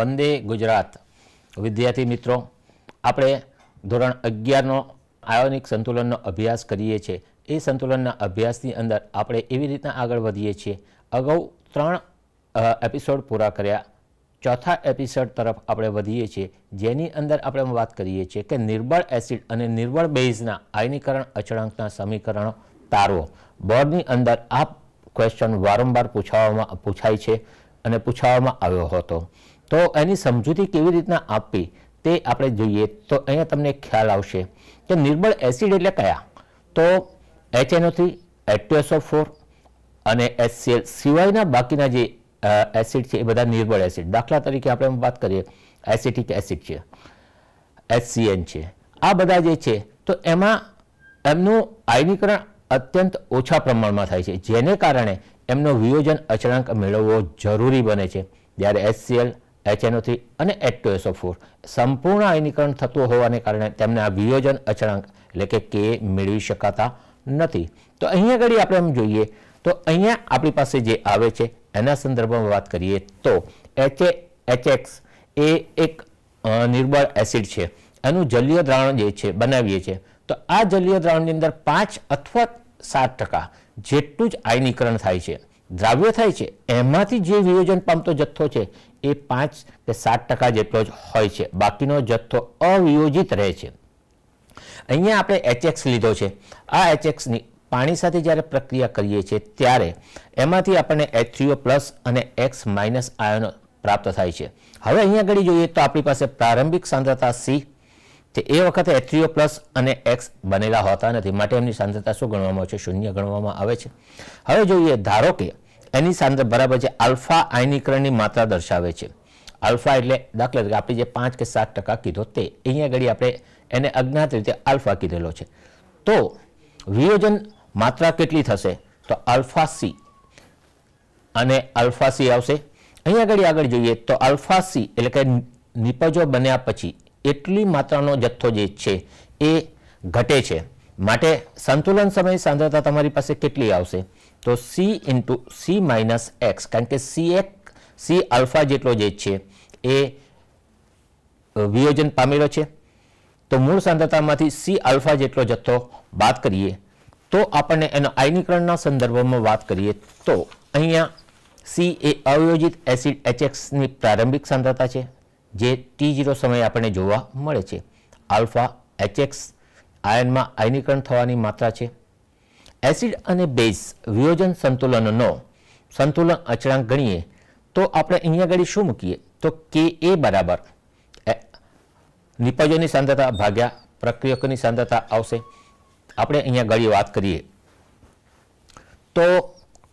વંદે ગુજરાત વિદ્યાર્થી મિત્રો આપણે ધોરણ અગિયારનો આયોનિક સંતુલનનો અભ્યાસ કરીએ છીએ એ સંતુલનના અભ્યાસની અંદર આપણે એવી રીતના આગળ વધીએ છીએ અગાઉ ત્રણ એપિસોડ પૂરા કર્યા ચોથા એપિસોડ તરફ આપણે વધીએ છીએ જેની અંદર આપણે વાત કરીએ છીએ કે નિર્બળ એસિડ અને નિર્બળ બેઝના આયનીકરણ અચળાંકના સમીકરણો તારવો બોર્ડની અંદર આ ક્વેશ્ચન વારંવાર પૂછાવામાં પૂછાય છે અને પૂછાવામાં આવ્યો હતો તો એની સમજૂતી કેવી રીતના આપવી તે આપણે જોઈએ તો અહીંયા તમને ખ્યાલ આવશે કે નિર્બળ એસિડ એટલે કયા તો એચએનઓ થ્રી એટીએસઓ ફોર અને એચસીએલ સિવાયના બાકીના જે એસિડ છે એ બધા નિર્બળ એસિડ દાખલા તરીકે આપણે વાત કરીએ એસિટિક એસિડ છે એચસીએન છે આ બધા જે છે તો એમાં એમનું આયનીકરણ અત્યંત ઓછા પ્રમાણમાં થાય છે જેને કારણે એમનો વિયોજન અચળાંક મેળવવો જરૂરી બને છે જ્યારે એચસીએલ થ્રી અને એચ ટુ એસો ફોર સંપૂર્ણ આયનીકરણ થતું હોવાને કારણે તેમને આ વિયોજન અચળાંક એટલે કે કે મેળવી શકાતા નથી તો અહીંયા આગળ આપણે એમ જોઈએ તો અહીંયા આપણી પાસે જે આવે છે એના સંદર્ભમાં વાત કરીએ તો એચ એચએક્સ એ એક નિર્બળ એસિડ છે એનું જલીય દ્રાવણ જે છે બનાવીએ છીએ તો આ જલીય દ્રાવણની અંદર પાંચ અથવા સાત ટકા જેટલું જ આયનીકરણ થાય છે દ્રાવ્ય થાય છે એમાંથી જે વિયોજન પામતો જથ્થો છે એ પાંચ કે સાત ટકા જેટલો જ હોય છે બાકીનો જથ્થો અવિયોજિત રહે છે અહીંયા આપણે એચએક્સ લીધો છે આ એચએક્સની પાણી સાથે જ્યારે પ્રક્રિયા કરીએ છીએ ત્યારે એમાંથી આપણને એચ પ્લસ અને એક્સ માઇનસ આયનો પ્રાપ્ત થાય છે હવે અહીંયા આગળ જોઈએ તો આપણી પાસે પ્રારંભિક સાંદ્રતા સી તે એ વખતે એથ્રીઓ પ્લસ અને એક્સ બનેલા હોતા નથી માટે એમની સાંદ્રતા શું ગણવામાં આવે છે શૂન્ય ગણવામાં આવે છે હવે જોઈએ ધારો કે એની સાંદ્ર બરાબર છે આલ્ફા આયનીકરણની માત્રા દર્શાવે છે આલ્ફા એટલે દાખલા તરીકે આપણે જે પાંચ કે સાત ટકા કીધો તે અહીંયા ઘડી આપણે એને અજ્ઞાત રીતે આલ્ફા કીધેલો છે તો વિયોજન માત્રા કેટલી થશે તો આલ્ફા સી અને આલ્ફા સી આવશે અહીંયા ઘડી આગળ જોઈએ તો આલ્ફા સી એટલે કે નિપજો બન્યા પછી એટલી માત્રાનો જથ્થો જે છે એ ઘટે છે માટે સંતુલન સમય સાંદ્રતા તમારી પાસે કેટલી આવશે તો C into C minus X કારણ કે સી એક સી આલ્ફા જેટલો જે છે એ વિયોજન પામેલો છે તો મૂળ સાંદ્રતામાંથી સી આલ્ફા જેટલો જથ્થો બાદ કરીએ તો આપણને એનો આયનીકરણના સંદર્ભમાં વાત કરીએ તો અહીંયા સી એ અવયોજિત એસિડ એચએક્સની પ્રારંભિક સાંદ્રતા છે જે ટી જીરો સમયે આપણને જોવા મળે છે આલ્ફા એચએક્સ આયનમાં આયનીકરણ થવાની માત્રા છે એસિડ અને બેઝ વિયોજન સંતુલનનો સંતુલન અચળાંક ગણીએ તો આપણે અહીંયા આગળ શું મૂકીએ તો કે એ બરાબર નિપજોની સાંદ્રતા ભાગ્યા પ્રક્રિયકોની સાંદ્રતા આવશે આપણે અહીંયા આગળ વાત કરીએ તો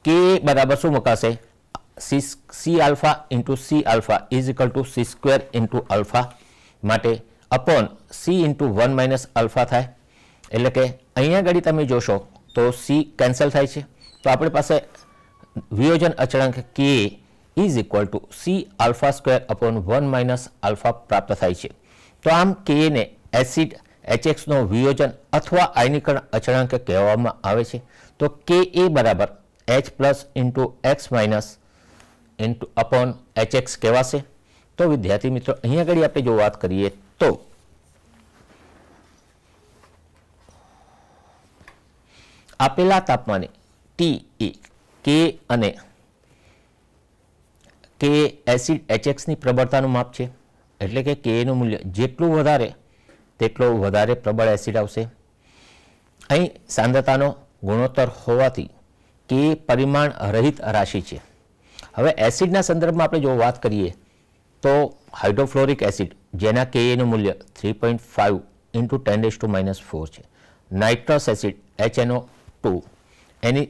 કે બરાબર શું મૂકાશે C C alpha into C alpha is equal to C square into alpha માટે upon C into one minus alpha થાય એટલે કે અહીંયા આગળ તમે જોશો તો સી કેન્સલ થાય છે તો આપણી પાસે વિયોજન અચળાંક K is equal to C alpha square upon one minus alpha પ્રાપ્ત થાય છે તો આમ કે કેને એસિડ એચએક્સનો વિયોજન અથવા આયનીકરણ અચળાંક કહેવામાં આવે છે તો કે એ બરાબર H plus into X minus into upon HX કહેવાશે તો વિદ્યાર્થી મિત્રો અહીં આગળ આપણે જો વાત કરીએ તો આપેલા તાપમાને ટી એ કે અને કે એસિડ એચએક્સની પ્રબળતાનું માપ છે એટલે કે કેનું મૂલ્ય જેટલું વધારે તેટલો વધારે પ્રબળ એસિડ આવશે અહીં સાંદ્રતાનો ગુણોત્તર હોવાથી કે પરિમાણ રહિત રાશિ છે હવે એસિડના સંદર્ભમાં આપણે જો વાત કરીએ તો હાઇડ્રોફ્લોરિક એસિડ જેના કેએનું મૂલ્ય three point five into ten raise to minus four છે nitrous acid H N O two એની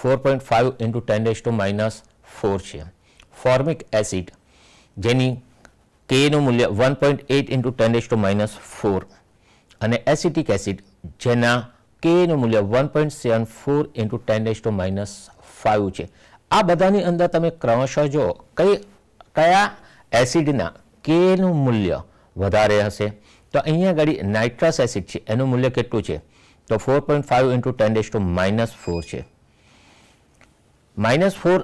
four point five into ten raise to minus four છે ફોર્મિક એસિડ જેની કેનું મૂલ્ય one point eight into ten raise to minus four અને acetic acid જેના કેનું મૂલ્ય one point seven four into ten raise to minus five છે આ બધાની અંદર તમે ક્રમશઃ જો કઈ કયા એસિડના કેનું મૂલ્ય વધારે હશે તો અહીંયા આગળ નાઇટ્રસ એસિડ છે એનું મૂલ્ય કેટલું છે તો four point five into ten raise to minus four છે માઇનસ ફોર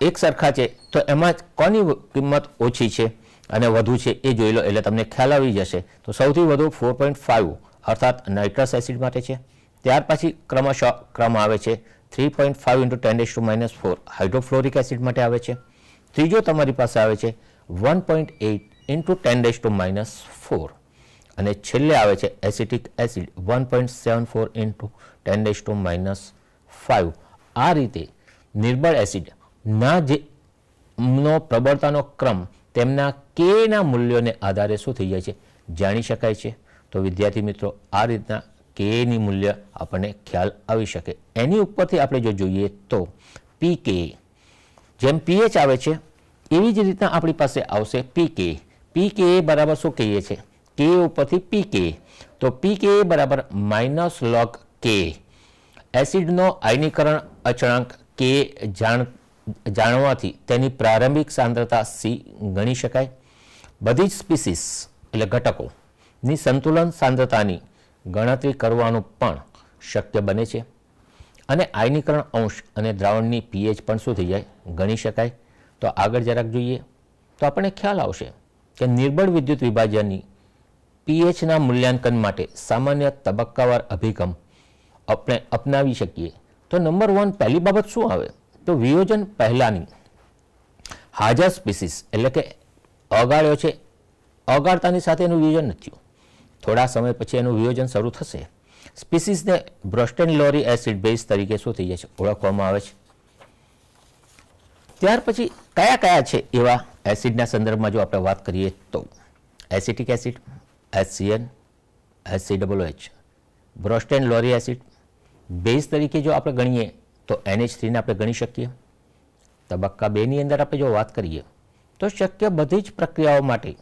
એક સરખા છે તો એમાં કોની કિંમત ઓછી છે અને વધુ છે એ જોઈ લો એટલે તમને ખ્યાલ આવી જશે તો સૌથી વધુ ફોર પોઈન્ટ ફાઇવ અર્થાત નાઇટ્રસ એસિડ માટે છે ત્યાર પછી ક્રમશઃ ક્રમ આવે છે three point five into ten raise to minus four hydrofluoric acid માટે આવે છે ત્રીજો તમારી પાસે આવે છે one point eight into ten raise to minus four અને છેલ્લે આવે છે acetic acid one point seven four into ten raise to minus five આ રીતે નિર્બળ એસિડના ના જે નો પ્રબળતાનો ક્રમ તેમના કેના મૂલ્યોને આધારે શું થઈ જાય છે જાણી શકાય છે તો વિદ્યાર્થી મિત્રો આ રીતના કેની મૂલ્ય આપણને ખ્યાલ આવી શકે એની ઉપરથી આપણે જો જોઈએ તો પી કે જેમ પીએચ આવે છે એવી જ રીતના આપણી પાસે આવશે પી કે પી કે બરાબર શું કહીએ છીએ કે ઉપરથી પી કે તો પી કે બરાબર માઇનસ લોગ કે એસિડનો આયનીકરણ અચળાંક કે જાણ જાણવાથી તેની પ્રારંભિક સાંદ્રતા સી ગણી શકાય બધી જ સ્પીસીસ એટલે ઘટકોની સંતુલન સાંદ્રતાની ગણતરી કરવાનું પણ શક્ય બને છે અને આયનીકરણ અંશ અને દ્રાવણની પીએચ પણ શું થઈ જાય ગણી શકાય તો આગળ જરાક જોઈએ તો આપણને ખ્યાલ આવશે કે નિર્બળ વિદ્યુત વિભાજનની પીએચના મૂલ્યાંકન માટે સામાન્ય તબક્કાવાર અભિગમ આપણે અપનાવી શકીએ તો નંબર વન પહેલી બાબત શું આવે તો વિયોજન પહેલાંની હાજર સ્પીસીસ એટલે કે અગાળ્યો છે અગાળતાની સાથે એનું વિયોજન નથી થોડા સમય પછી એનું વિયોજન શરૂ થશે સ્પીસીસને બ્રોસ્ટેન લોરી એસિડ બેઝ તરીકે શું થઈ જાય છે ઓળખવામાં આવે છે ત્યાર પછી કયા કયા છે એવા એસિડના સંદર્ભમાં જો આપણે વાત કરીએ તો એસિટિક એસિડ એસિયન AC double H Bronsted Lowry acid base તરીકે જો આપણે ગણીએ તો એનએચ થ્રીને આપણે ગણી શકીએ તબક્કા બેની અંદર આપણે જો વાત કરીએ તો શક્ય બધી જ પ્રક્રિયાઓ માટે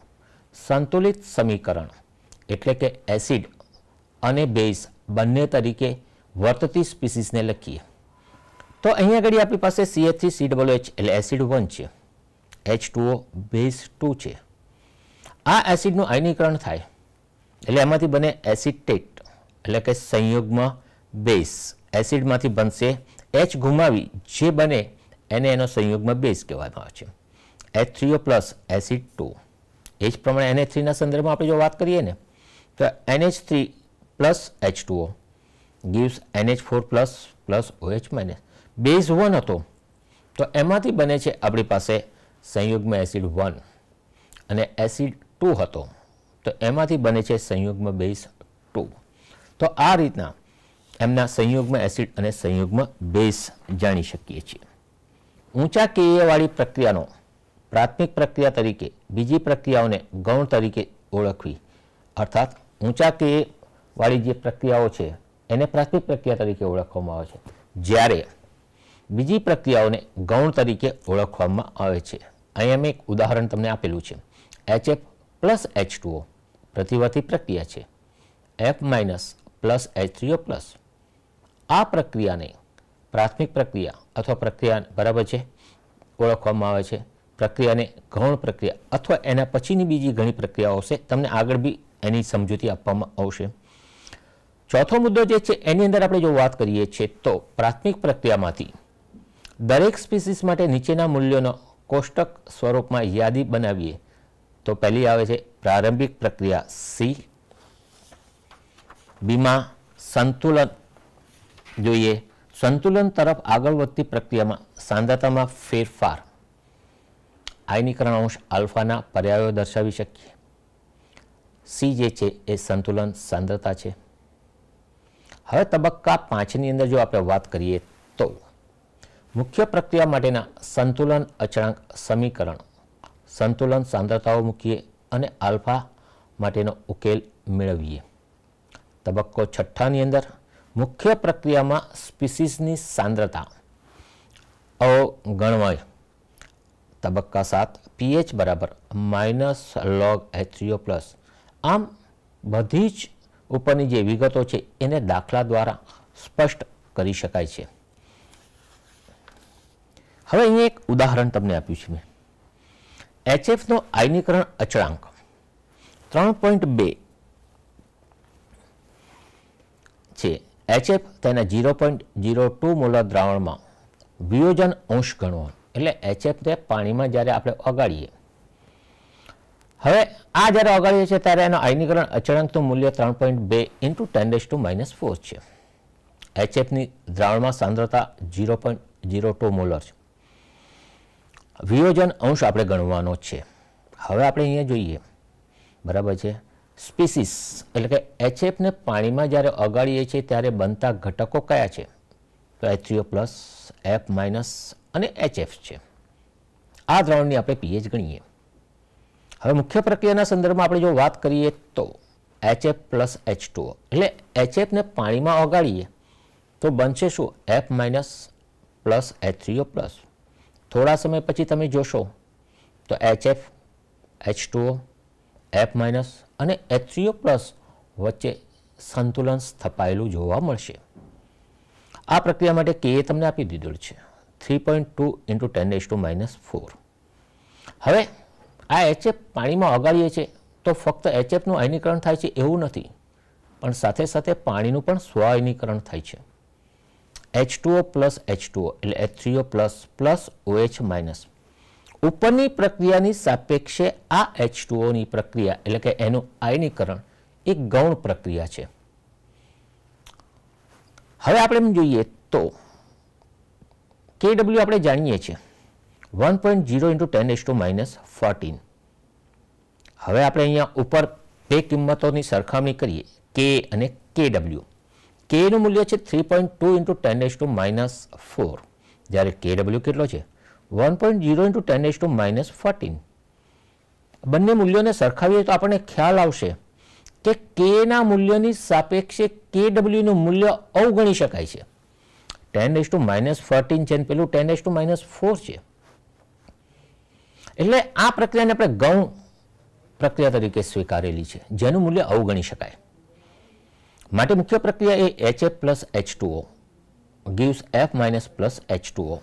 સંતુલિત સમીકરણ એટલે કે એસિડ અને બેઝ બંને તરીકે વર્તતી સ્પીસીસને લખીએ તો અહીંયા આગળ આપણી પાસે સી સી ડબલ એચ એટલે એસિડ વન છે એચ ટુઓ બેઝ ટુ છે આ એસિડનું આયનીકરણ થાય એટલે એમાંથી બને એસિટેટ એટલે કે સંયોગમાં બેઝ એસિડમાંથી બનશે એચ ગુમાવી જે બને એને એનો સંયોગમાં બેઝ કહેવામાં આવે છે H three O plus acid two એ જ પ્રમાણે એનએચ થ્રીના સંદર્ભમાં આપણે જો વાત કરીએ ને તો NH three plus H two O gives NH four plus plus OH minus base one હતો તો એમાંથી બને છે આપણી પાસે સંયોગમાં એસિડ વન અને એસિડ ટુ હતો તો એમાંથી બને છે સંયુગ્મ બેઝ ટુ તો આ રીતના એમના સંયુગ્મ એસિડ અને સંયુગ્મ બેઝ જાણી શકીએ છીએ ઊંચા કેયવાળી પ્રક્રિયાનો પ્રાથમિક પ્રક્રિયા તરીકે બીજી પ્રક્રિયાઓને ગૌણ તરીકે ઓળખવી અર્થાત ઊંચા કેવાળી જે પ્રક્રિયાઓ છે એને પ્રાથમિક પ્રક્રિયા તરીકે ઓળખવામાં આવે છે જ્યારે બીજી પ્રક્રિયાઓને ગૌણ તરીકે ઓળખવામાં આવે છે અહીંયા મેં એક ઉદાહરણ તમને આપેલું છે એચએફ પ્લસ એચ ટુઓ પ્રતિવાતી પ્રક્રિયા છે F minus plus H three O plus આ પ્રક્રિયાને પ્રાથમિક પ્રક્રિયા અથવા પ્રક્રિયા બરાબર છે ઓળખવામાં આવે છે પ્રક્રિયાને ગૌણ પ્રક્રિયા અથવા એના પછીની બીજી ઘણી પ્રક્રિયાઓ છે તમને આગળ બી એની સમજૂતી આપવામાં આવશે ચોથો મુદ્દો જે છે એની અંદર આપણે જો વાત કરીએ છીએ તો પ્રાથમિક પ્રક્રિયામાંથી દરેક સ્પીસીસ માટે નીચેના મૂલ્યોનો કોષ્ટક સ્વરૂપમાં યાદી બનાવીએ તો પહેલી આવે છે પ્રારંભિક પ્રક્રિયા સી બીમાં સંતુલન જોઈએ સંતુલન તરફ આગળ વધતી પ્રક્રિયામાં સાંદ્રતામાં ફેરફાર આયનીકરણ અંશ આલ્ફાના પર્યાયો દર્શાવી શકીએ સી જે છે એ સંતુલન સાંદ્રતા છે હવે તબક્કા પાંચની અંદર જો આપણે વાત કરીએ તો મુખ્ય પ્રક્રિયા માટેના સંતુલન અચળાંક સમીકરણ સંતુલન સાંદ્રતાઓ મૂકીએ અને આલ્ફા માટેનો ઉકેલ મેળવીએ તબક્કો છઠ્ઠાની અંદર મુખ્ય પ્રક્રિયામાં સ્પીસીસની સાંદ્રતા અવગણવાય તબક્કા સાત પીએચ બરાબર માઇનસ લોગ એચસીઓ પ્લસ આમ બધી જ ઉપરની જે વિગતો છે એને દાખલા દ્વારા સ્પષ્ટ કરી શકાય છે હવે અહીં એક ઉદાહરણ તમને આપ્યું છે મેં એચએફનો આયનીકરણ અચળાંક ત્રણ પોઈન્ટ બે છે એચએફ તેના zero point zero two molar દ્રાવણમાં વિયોજન અંશ ગણવો એટલે એચએફને પાણીમાં જ્યારે આપણે ઓગાળીએ હવે આ જ્યારે ઓગાળીએ છીએ ત્યારે એનો આયનીકરણ અચળાંકનું મૂલ્ય ત્રણ પોઈન્ટ બે into ten raise to minus four છે એચએફની દ્રાવણમાં સાંદ્રતા zero point zero two molar છે વિયોજન અંશ આપણે ગણવાનો છે હવે આપણે અહીંયા જોઈએ બરાબર છે સ્પીસીસ એટલે કે એચએફને પાણીમાં જ્યારે ઓગાળીએ છીએ ત્યારે બનતા ઘટકો કયા છે તો એચસીઓ પ્લસ એફ માઇનસ અને એચએફ છે આ દ્રાવણની આપણે પીએચ ગણીએ હવે મુખ્ય પ્રક્રિયાના સંદર્ભમાં આપણે જો વાત કરીએ તો એચએફ પ્લસ એચ ટુ એટલે એચએફને પાણીમાં ઓગાળીએ તો બનશે શું F minus plus H three O plus થોડા સમય પછી તમે જોશો તો HF H two O F minus અને એચસીઓ પ્લસ વચ્ચે સંતુલન સ્થપાયેલું જોવા મળશે આ પ્રક્રિયા માટે કે એ તમને આપી દીધું છે three point two into ten S two minus four હવે આ એચએફ પાણીમાં ઓગાળીએ છીએ તો ફક્ત એચએફનું આયનીકરણ થાય છે એવું નથી પણ સાથે સાથે પાણીનું પણ સ્વ આયનીકરણ થાય છે H2O પ્લસ H2O એટલે H3O plus plus OH minus ઉપરની પ્રક્રિયાની સાપેક્ષે આ ની પ્રક્રિયા એટલે કે એનું આયનીકરણ એક ગૌણ પ્રક્રિયા છે હવે આપણે એમ જોઈએ તો કે આપણે જાણીએ છીએ one point zero into ten S two minus fourteen હવે આપણે અહીંયા ઉપર બે કિંમતોની સરખામણી કરીએ કે અને કે કેનું મૂલ્ય છે three point two into ten S two minus four જ્યારે કે ડબલ્યુ કેટલો છે one point zero into ten S two minus fourteen બંને મૂલ્યોને સરખાવીએ તો આપણને ખ્યાલ આવશે કે કેના મૂલ્યની સાપેક્ષે કે ડબલ્યુનું મૂલ્ય અવગણી શકાય છે ten S two minus fourteen છે પેલું ten S two minus four છે એટલે આ પ્રક્રિયાને આપણે ગૌણ પ્રક્રિયા તરીકે સ્વીકારેલી છે જેનું મૂલ્ય અવગણી શકાય માટે મુખ્ય પ્રક્રિયા એ H F plus H two O gives F minus plus H two O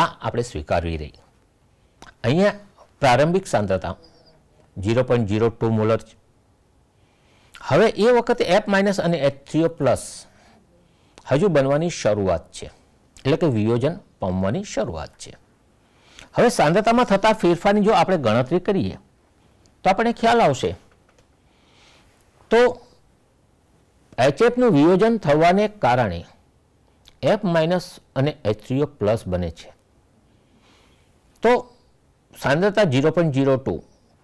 આ આપણે સ્વીકારવી રહી અહીંયા પ્રારંભિક સાંદ્રતા zero point zero two molar હવે એ વખતે એફ માઇનસ અને એચ થ્રીઓ પ્લસ હજુ બનવાની શરૂઆત છે એટલે કે વિયોજન પામવાની શરૂઆત છે હવે સાંદ્રતામાં થતા ફેરફારની જો આપણે ગણતરી કરીએ તો આપણે ખ્યાલ આવશે તો એચએફનું વિયોજન થવાને કારણે એફ માઇનસ અને એચસીઓ પ્લસ બને છે તો સાંદ્રતા ઝીરો પોઈન્ટ ઝીરો ટુ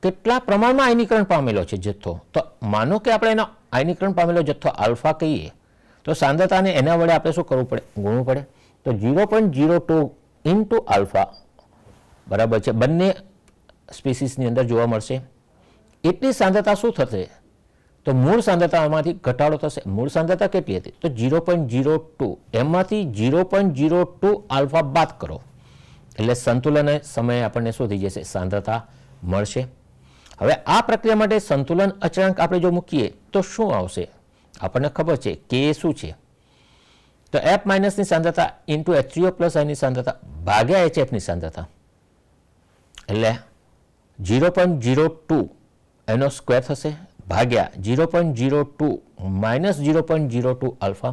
કેટલા પ્રમાણમાં આયનીકરણ પામેલો છે જથ્થો તો માનો કે આપણે એનો આયનીકરણ પામેલો જથ્થો આલ્ફા કહીએ તો સાંદ્રતાને એના વડે આપણે શું કરવું પડે ગુણવું પડે તો zero point zero two into alpha બરાબર છે બંને સ્પીસીસની અંદર જોવા મળશે એટલી સાંદ્રતા શું થશે તો મૂળ સાંદ્રતામાંથી ઘટાડો થશે મૂળ સાંદ્રતા કેટલી હતી તો ઝીરો પોઈન્ટ ઝીરો ટુ એમાંથી zero point zero two alpha બાદ કરો એટલે સંતુલન સમયે આપણને શું થઈ જશે સાંદ્રતા મળશે હવે આ પ્રક્રિયા માટે સંતુલન અચળાંક આપણે જો મૂકીએ તો શું આવશે આપણને ખબર છે કે શું છે તો એફ માઇનસની સાંદ્રતા ઇન્ટુ એચસીઓ પ્લસ આઈની સાંદ્રતા ભાગ્યા એચએફની સાંદ્રતા એટલે ઝીરો પોઈન્ટ ઝીરો ટુ એનો સ્ક્વેર થશે ભાગ્યા zero point zero two minus zero point zero two alpha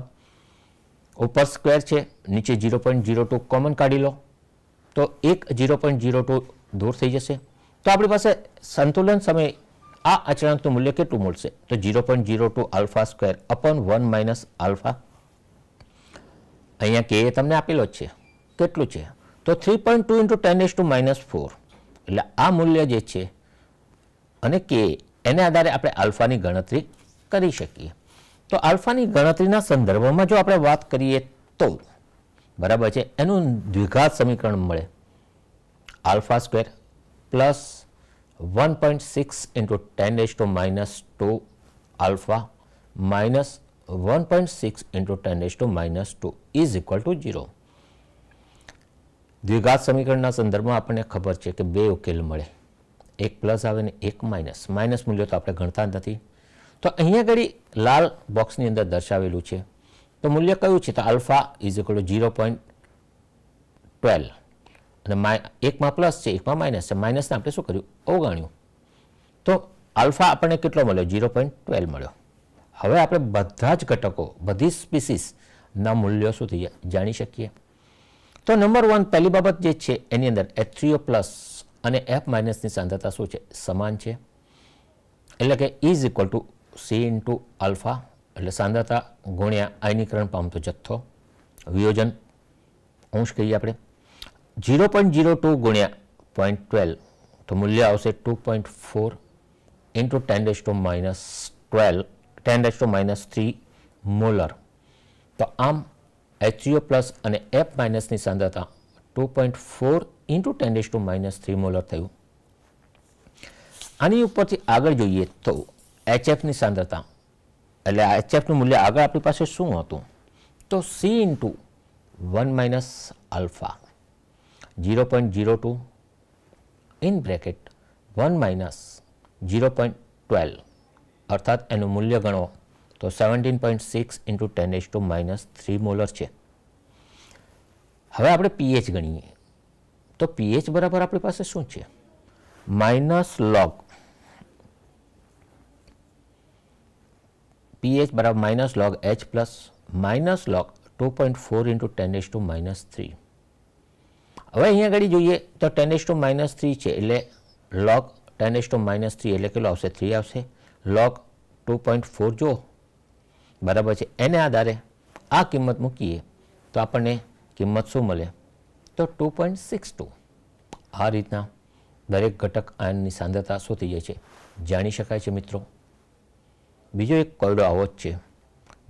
ઉપર સ્ક્વેર છે નીચે zero point zero two common કાઢી લો તો એક ઝીરો પોઈન્ટ ઝીરો ટુ દૂર થઈ જશે તો આપણી પાસે સંતુલન સમય આ અચળાંકનું મૂલ્ય કેટલું મળશે તો zero point zero two alpha square upon one minus alpha અહીંયા કે તમને આપેલો જ છે કેટલું છે તો three point two into ten S two minus four એટલે આ મૂલ્ય જે છે અને કે એને આધારે આપણે આલ્ફાની ગણતરી કરી શકીએ તો આલ્ફાની ગણતરીના સંદર્ભમાં જો આપણે વાત કરીએ તો બરાબર છે એનું દ્વિઘાત સમીકરણ મળે alpha square plus one point six into ten H to minus two alpha minus one point six into ten H to minus two is equal to zero દ્વિઘાત સમીકરણના સંદર્ભમાં આપણને ખબર છે કે બે ઉકેલ મળે એક પ્લસ આવે ને એક માઇનસ માઇનસ મૂલ્યો તો આપણે ગણતા નથી તો અહીંયા ઘડી લાલ બોક્સની અંદર દર્શાવેલું છે તો મૂલ્ય કયું છે તો alpha is equal to zero point twelve અને માય એકમાં પ્લસ છે એકમાં માઇનસ છે માઇનસને આપણે શું કર્યું અવગણ્યું તો આલ્ફા આપણને કેટલો મળ્યો ઝીરો પોઈન્ટ ટ્વેલ્વ મળ્યો હવે આપણે બધા જ ઘટકો બધી સ્પીસીસના મૂલ્યો શું થઈ જાણી શકીએ તો નંબર વન પહેલી બાબત જે છે એની અંદર એથ્રીઓ પ્લસ અને એફ માઇનસની સાંદ્રતા શું છે સમાન છે એટલે કે is equal to C into alpha એટલે સાંદ્રતા ગુણ્યા આયનીકરણ પામતો જથ્થો વિયોજન અંશ કહીએ આપણે જીરો પોઈન્ટ જીરો ટુ ગુણ્યા પોઈન્ટ ટ્વેલ્વ તો મૂલ્ય આવશે two point four into ten raise to minus twelve ten raise to minus three molar તો આમ એચસીઓ પ્લસ અને એફ માઇનસની સાંદ્રતા two point four into ten raise to minus three molar થયું આની ઉપરથી આગળ જોઈએ તો એચએફની સાંદ્રતા એટલે આ એચએફનું મૂલ્ય આગળ આપણી પાસે શું હતું તો C into one minus alpha zero point zero two in bracket one minus zero point twelve અર્થાત એનું મૂલ્ય ગણો તો seventeen point six into ten H to minus three molar છે હવે આપણે પીએચ ગણીએ તો પીએચ બરાબર આપણી પાસે શું છે માઇનસ લોગ પીએચ બરાબર minus log H plus minus log two point four into ten S two minus three હવે અહીંયા આગળ જોઈએ તો ten S two minus three છે એટલે log ten S two minus three એટલે કેટલો આવશે થ્રી આવશે લોગ ટુ પોઈન્ટ ફોર જો બરાબર છે એને આધારે આ કિંમત મૂકીએ તો આપણને કિંમત શું મળે તો ટુ પોઈન્ટ સિક્સ ટુ આ રીતના દરેક ઘટક આયનની સાંદ્રતા શોધી જાય છે જાણી શકાય છે મિત્રો બીજો એક કોયડો આવો જ છે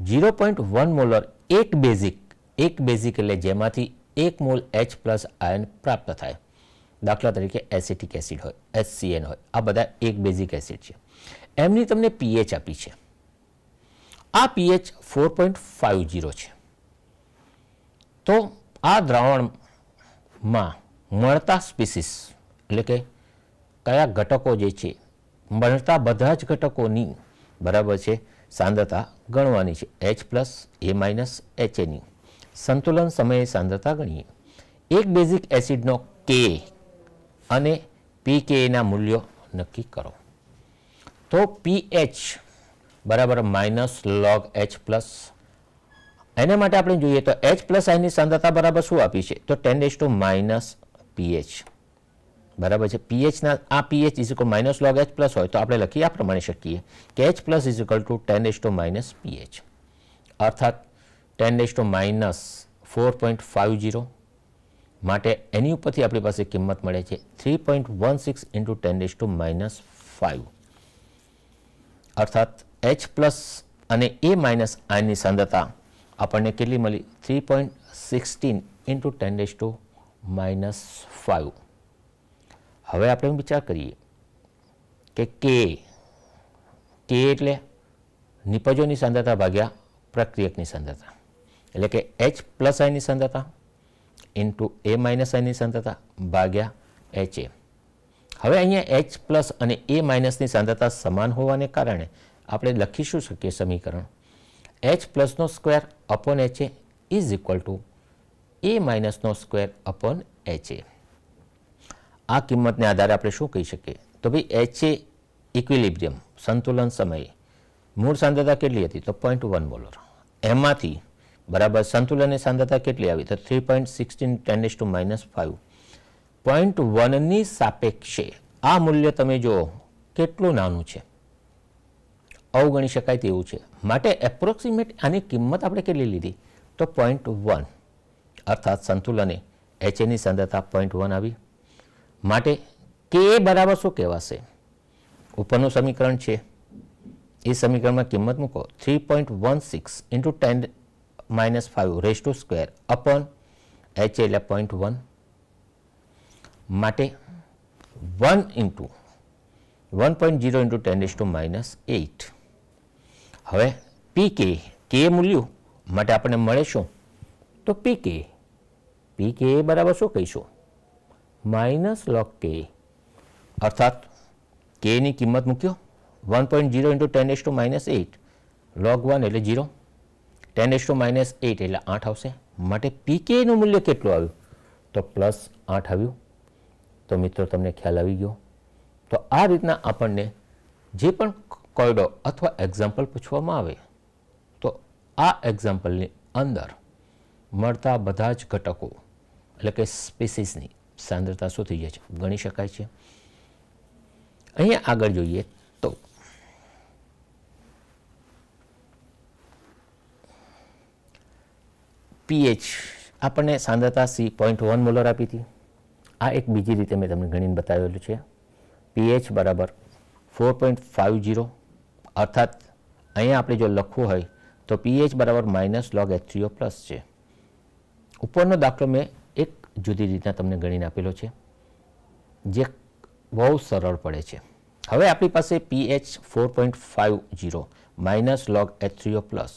ઝીરો પોઈન્ટ વન મોલર એક બેઝિક એક બેઝિક એટલે જેમાંથી એક મોલ એચ પ્લસ આયન પ્રાપ્ત થાય દાખલા તરીકે એસિટિક એસિડ હોય એસસીએન હોય આ બધા એક બેઝિક એસિડ છે એમની તમને પીએચ આપી છે આ pH four point five zero છે તો આ દ્રાવણ માં મળતા સ્પીસીસ એટલે કે કયા ઘટકો જે છે મળતા બધા જ ઘટકોની બરાબર છે સાંદ્રતા ગણવાની છે H plus A minus H એની સંતુલન સમયે સાંદ્રતા ગણીએ એક બેઝિક એસિડનો કે અને પી કેના મૂલ્યો નક્કી કરો તો પી એચ બરાબર માઇનસ લોગ એચ પ્લસ એના માટે આપણે જોઈએ તો એચ પ્લસ આઈની સાંદ્રતા બરાબર શું આપી છે તો ten raise to minus pH બરાબર છે પીએચના આ pH is equal minus log H plus હોય તો આપણે લખીએ આ પ્રમાણે શકીએ કે H plus is equal to ten raise to minus pH અર્થાત ten raise to minus four point five zero માટે એની ઉપરથી આપણી પાસે કિંમત મળે છે three point one six into ten raise to minus five અર્થાત એચ પ્લસ અને એ માઇનસ આઈની સાંદ્રતા આપણને કેટલી મળી three point sixteen into ten raise to minus five હવે આપણે વિચાર કરીએ કે કે કે એટલે નિપજોની સાંદ્રતા ભાગ્યા પ્રક્રિયકની સાંદ્રતા એટલે કે એચ પ્લસ આઈની સાંદ્રતા ઇન્ટુ એ માઇનસ આઈની સાંદ્રતા ભાગ્યા એચ એ હવે અહીંયા એચ પ્લસ અને એ માઇનસની સાંદ્રતા સમાન હોવાને કારણે આપણે લખી શું શકીએ સમીકરણ એચ પ્લસનો square upon H A is equal to A માઇનસનો સ્ક્વેર અપોન એચ એ આ કિંમતને આધારે આપણે શું કહી શકીએ તો ભાઈ એચ એ ઇક્વિલિબ્રિયમ સંતુલન સમયે મૂળ સાંદ્રતા કેટલી હતી તો પોઈન્ટ વન મોલર એમાંથી બરાબર સંતુલનની સાંદ્રતા કેટલી આવી તો three point sixteen ten two minus five point વનની સાપેક્ષે આ મૂલ્ય તમે જુઓ કેટલું નાનું છે અવગણી શકાય તેવું છે માટે એપ્રોક્સિમેટ આની કિંમત આપણે કેટલી લીધી તો પોઈન્ટ વન અર્થાત સંતુલને એચએની સાંદ્રતા પોઈન્ટ વન આવી માટે કે બરાબર શું કહેવાશે ઉપરનું સમીકરણ છે એ સમીકરણમાં કિંમત મૂકો three point one six into ten minus five raise to square upon H એટલે પોઈન્ટ વન માટે one into one point zero into ten raise to minus eight હવે પી કે કે મૂલ્યું માટે આપણને મળે શું તો પી કે પી કે બરાબર શું કહીશું માઇનસ લોગ કે અર્થાત કેની કિંમત મૂક્યો one point zero into ten S two minus eight log one એટલે zero ten S two minus eight એટલે આઠ આવશે માટે પી કેનું મૂલ્ય કેટલું આવ્યું તો પ્લસ આઠ આવ્યું તો મિત્રો તમને ખ્યાલ આવી ગયો તો આ રીતના આપણને જે પણ કોયડો અથવા એક્ઝામ્પલ પૂછવામાં આવે તો આ એક્ઝામ્પલની અંદર મળતા બધા જ ઘટકો એટલે કે સ્પીસીસની સાંદ્રતા શું થઈ જાય છે ગણી શકાય છે અહીંયા આગળ જોઈએ તો પીએચ આપણને સાંદ્રતા સી પોઈન્ટ વન મોલર આપી હતી આ એક બીજી રીતે મેં તમને ગણીને બતાવેલું છે પીએચ બરાબર ફોર પોઈન્ટ ફાઇવ જીરો અર્થાત અહીંયા આપણે જો લખવું હોય તો પીએચ બરાબર minus log H HCO plus છે ઉપરનો દાખલો મેં એક જુદી રીતના તમને ગણીને આપેલો છે જે બહુ સરળ પડે છે હવે આપણી પાસે pH four point five zero minus log H HCO plus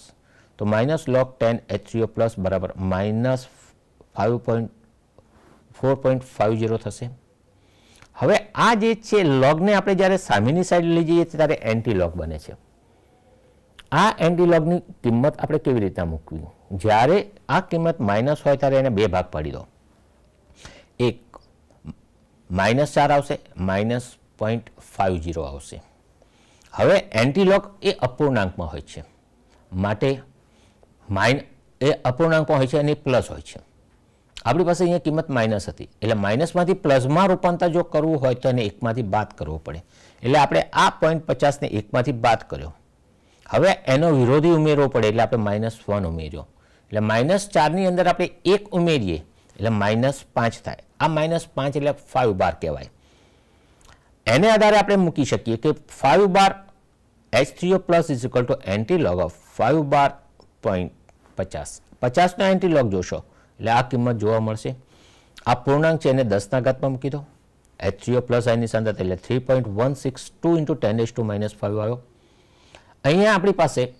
તો minus log ten H HCO plus બરાબર minus five point four point five zero થશે હવે આ જે છે લોગને આપણે જ્યારે સામેની સાઈડ લઈ જઈએ ત્યારે એન્ટીલોગ બને છે આ એન્ટીલોગની કિંમત આપણે કેવી રીતે મૂકવી જ્યારે આ કિંમત માઇનસ હોય ત્યારે એને બે ભાગ પાડી દો એક માઇનસ ચાર આવશે માઇનસ પોઈન્ટ ફાઇવ જીરો આવશે હવે એન્ટીલોક એ અપૂર્ણાંકમાં હોય છે માટે માઇન એ અપૂર્ણાંકમાં હોય છે અને પ્લસ હોય છે આપણી પાસે અહીંયા કિંમત માઇનસ હતી એટલે માઇનસમાંથી પ્લસમાં રૂપાંતર જો કરવું હોય તો એને એકમાંથી બાદ કરવો પડે એટલે આપણે આ પોઈન્ટ પચાસને એકમાંથી બાદ કર્યો હવે એનો વિરોધી ઉમેરવો પડે એટલે આપણે માઇનસ વન ઉમેર્યો એટલે માઇનસ ચારની અંદર આપણે એક ઉમેરીએ એટલે માઇનસ પાંચ થાય આ માઇનસ પાંચ એટલે ફાઇવ બાર કહેવાય એને આધારે આપણે મૂકી શકીએ કે ફાઇવ બાર H O plus is equal to antilog of five બાર પોઈન્ટ પચાસ પચાસનો એન્ટી લોગ જોશો એટલે આ કિંમત જોવા મળશે આ પૂર્ણાંક છે એને દસના ઘાતમાં મૂકી દો એચ થ્રીઓ e પ્લસ આઈની સાંદ્રતા એટલે three point one six two into ten S two minus five આવ્યો અહીંયા આપણી પાસે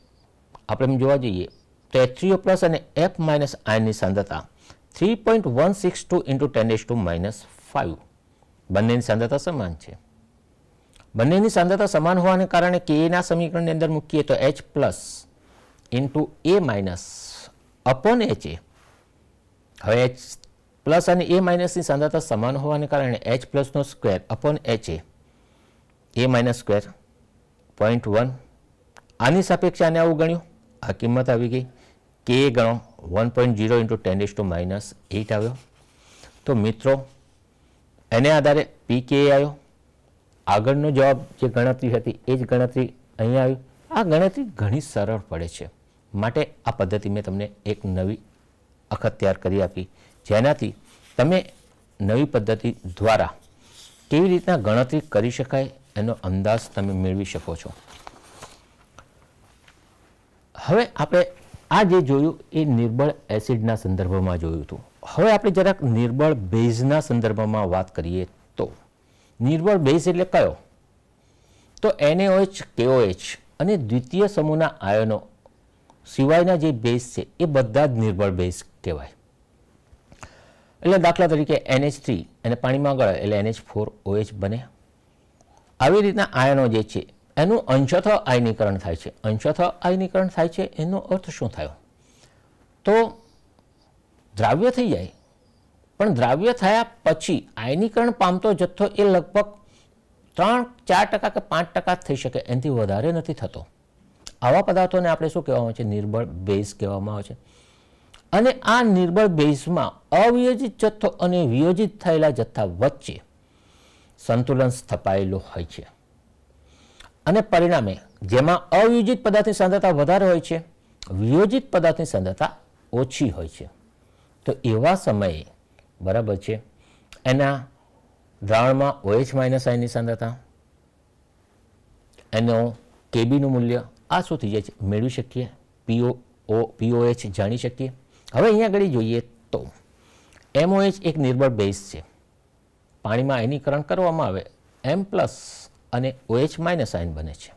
આપણે એમ જોવા જઈએ તો એચ થ્રીઓ પ્લસ અને એફ માઇનસ આઈની સાંદ્રતા three point one six two into ten S two minus five બંનેની સાંદ્રતા સમાન છે બંનેની સાંદ્રતા સમાન હોવાને કારણે કે એના સમીકરણની અંદર મૂકીએ તો H plus into A minus upon H A હવે એચ પ્લસ અને એ માઇનસની સાંદ્રતા સમાન હોવાને કારણે એચ પ્લસનો square upon H A A minus square point one આની સાપેક્ષે આને આવું ગણ્યું આ કિંમત આવી ગઈ કે ગણો one point zero into ten raise to minus eight આવ્યો તો મિત્રો એને આધારે પી કે આવ્યો આગળનો જવાબ જે ગણતરી હતી એ જ ગણતરી અહીં આવી આ ગણતરી ઘણી સરળ પડે છે માટે આ પદ્ધતિ મેં તમને એક નવી અખત્યાર કરી આપી જેનાથી તમે નવી પદ્ધતિ દ્વારા કેવી રીતના ગણતરી કરી શકાય એનો અંદાજ તમે મેળવી શકો છો હવે આપણે આ જે જોયું એ નિર્બળ એસિડના સંદર્ભમાં જોયું હતું હવે આપણે જરાક નિર્બળ બેઝના સંદર્ભમાં વાત કરીએ તો નિર્બળ બેઝ એટલે કયો તો એનએઓએચ કેઓએચ અને દ્વિતીય સમૂહના આયનો સિવાયના જે બેઝ છે એ બધા જ નિર્બળ બેઝ કહેવાય એટલે દાખલા તરીકે એનએચ થ્રી અને પાણીમાં ગળે એટલે એનએચ ફોર ઓએચ બને આવી રીતના આયનો જે છે એનું અંશથ આયનીકરણ થાય છે અંશથ આયનીકરણ થાય છે એનો અર્થ શું થયો તો દ્રાવ્ય થઈ જાય પણ દ્રાવ્ય થયા પછી આયનીકરણ પામતો જથ્થો એ લગભગ ત્રણ ચાર ટકા કે પાંચ ટકા થઈ શકે એનાથી વધારે નથી થતો આવા પદાર્થોને આપણે શું કહેવામાં આવે છે નિર્બળ બેઝ કહેવામાં આવે છે અને આ નિર્બળ બેઝમાં અવિયોજિત જથ્થો અને વિયોજિત થયેલા જથ્થા વચ્ચે સંતુલન સ્થપાયેલું હોય છે અને પરિણામે જેમાં અવિયોજિત પદાર્થની સાંદ્રતા વધારે હોય છે વિયોજિત પદાર્થની સાંદ્રતા ઓછી હોય છે તો એવા સમયે બરાબર છે એના દ્રાવણમાં ઓએચ માઇનસ આઈની સાંદ્રતા એનો કેબીનું મૂલ્ય આ શું થઈ જાય છે મેળવી શકીએ પીઓ ઓ પીઓએચ જાણી શકીએ હવે અહીંયા આગળ જોઈએ તો એમઓએચ એક નિર્બળ બેઝ છે પાણીમાં આયનીકરણ કરવામાં આવે એમ પ્લસ અને ઓએચ માઇનસ આયન બને છે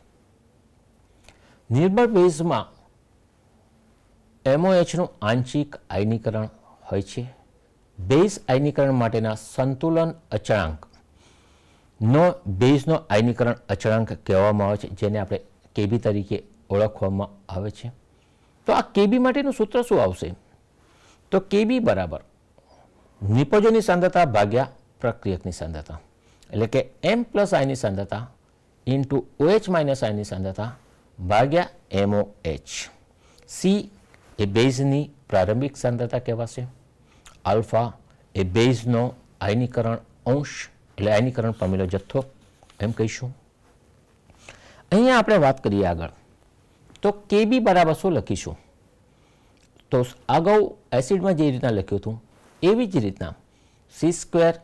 નિર્બળ બેઝમાં એમઓએચનું આંશિક આયનીકરણ હોય છે બેઝ આયનીકરણ માટેના સંતુલન અચળાંક નો બેઝનો આયનીકરણ અચળાંક કહેવામાં આવે છે જેને આપણે કેબી તરીકે ઓળખવામાં આવે છે તો આ કેબી માટેનું સૂત્ર શું આવશે તો કેબી બરાબર નિપજોની સાંદ્રતા ભાગ્યા પ્રક્રિયકની સાંદ્રતા એટલે કે એમ પ્લસ આઈની સાંદ્રતા ઇન્ટુ ઓએચ માઇનસ આઈની સાંદ્રતા ભાગ્યા એમઓ એચ સી એ બેઝની પ્રારંભિક સાંદ્રતા કહેવાશે આલ્ફા એ બેઝનો આયનીકરણ અંશ એટલે આયનીકરણ પામેલો જથ્થો એમ કહીશું અહીંયા આપણે વાત કરીએ આગળ તો કેબી બરાબર શું લખીશું તો અગાઉ એસિડમાં જે રીતના લખ્યું હતું એવી જ રીતના C square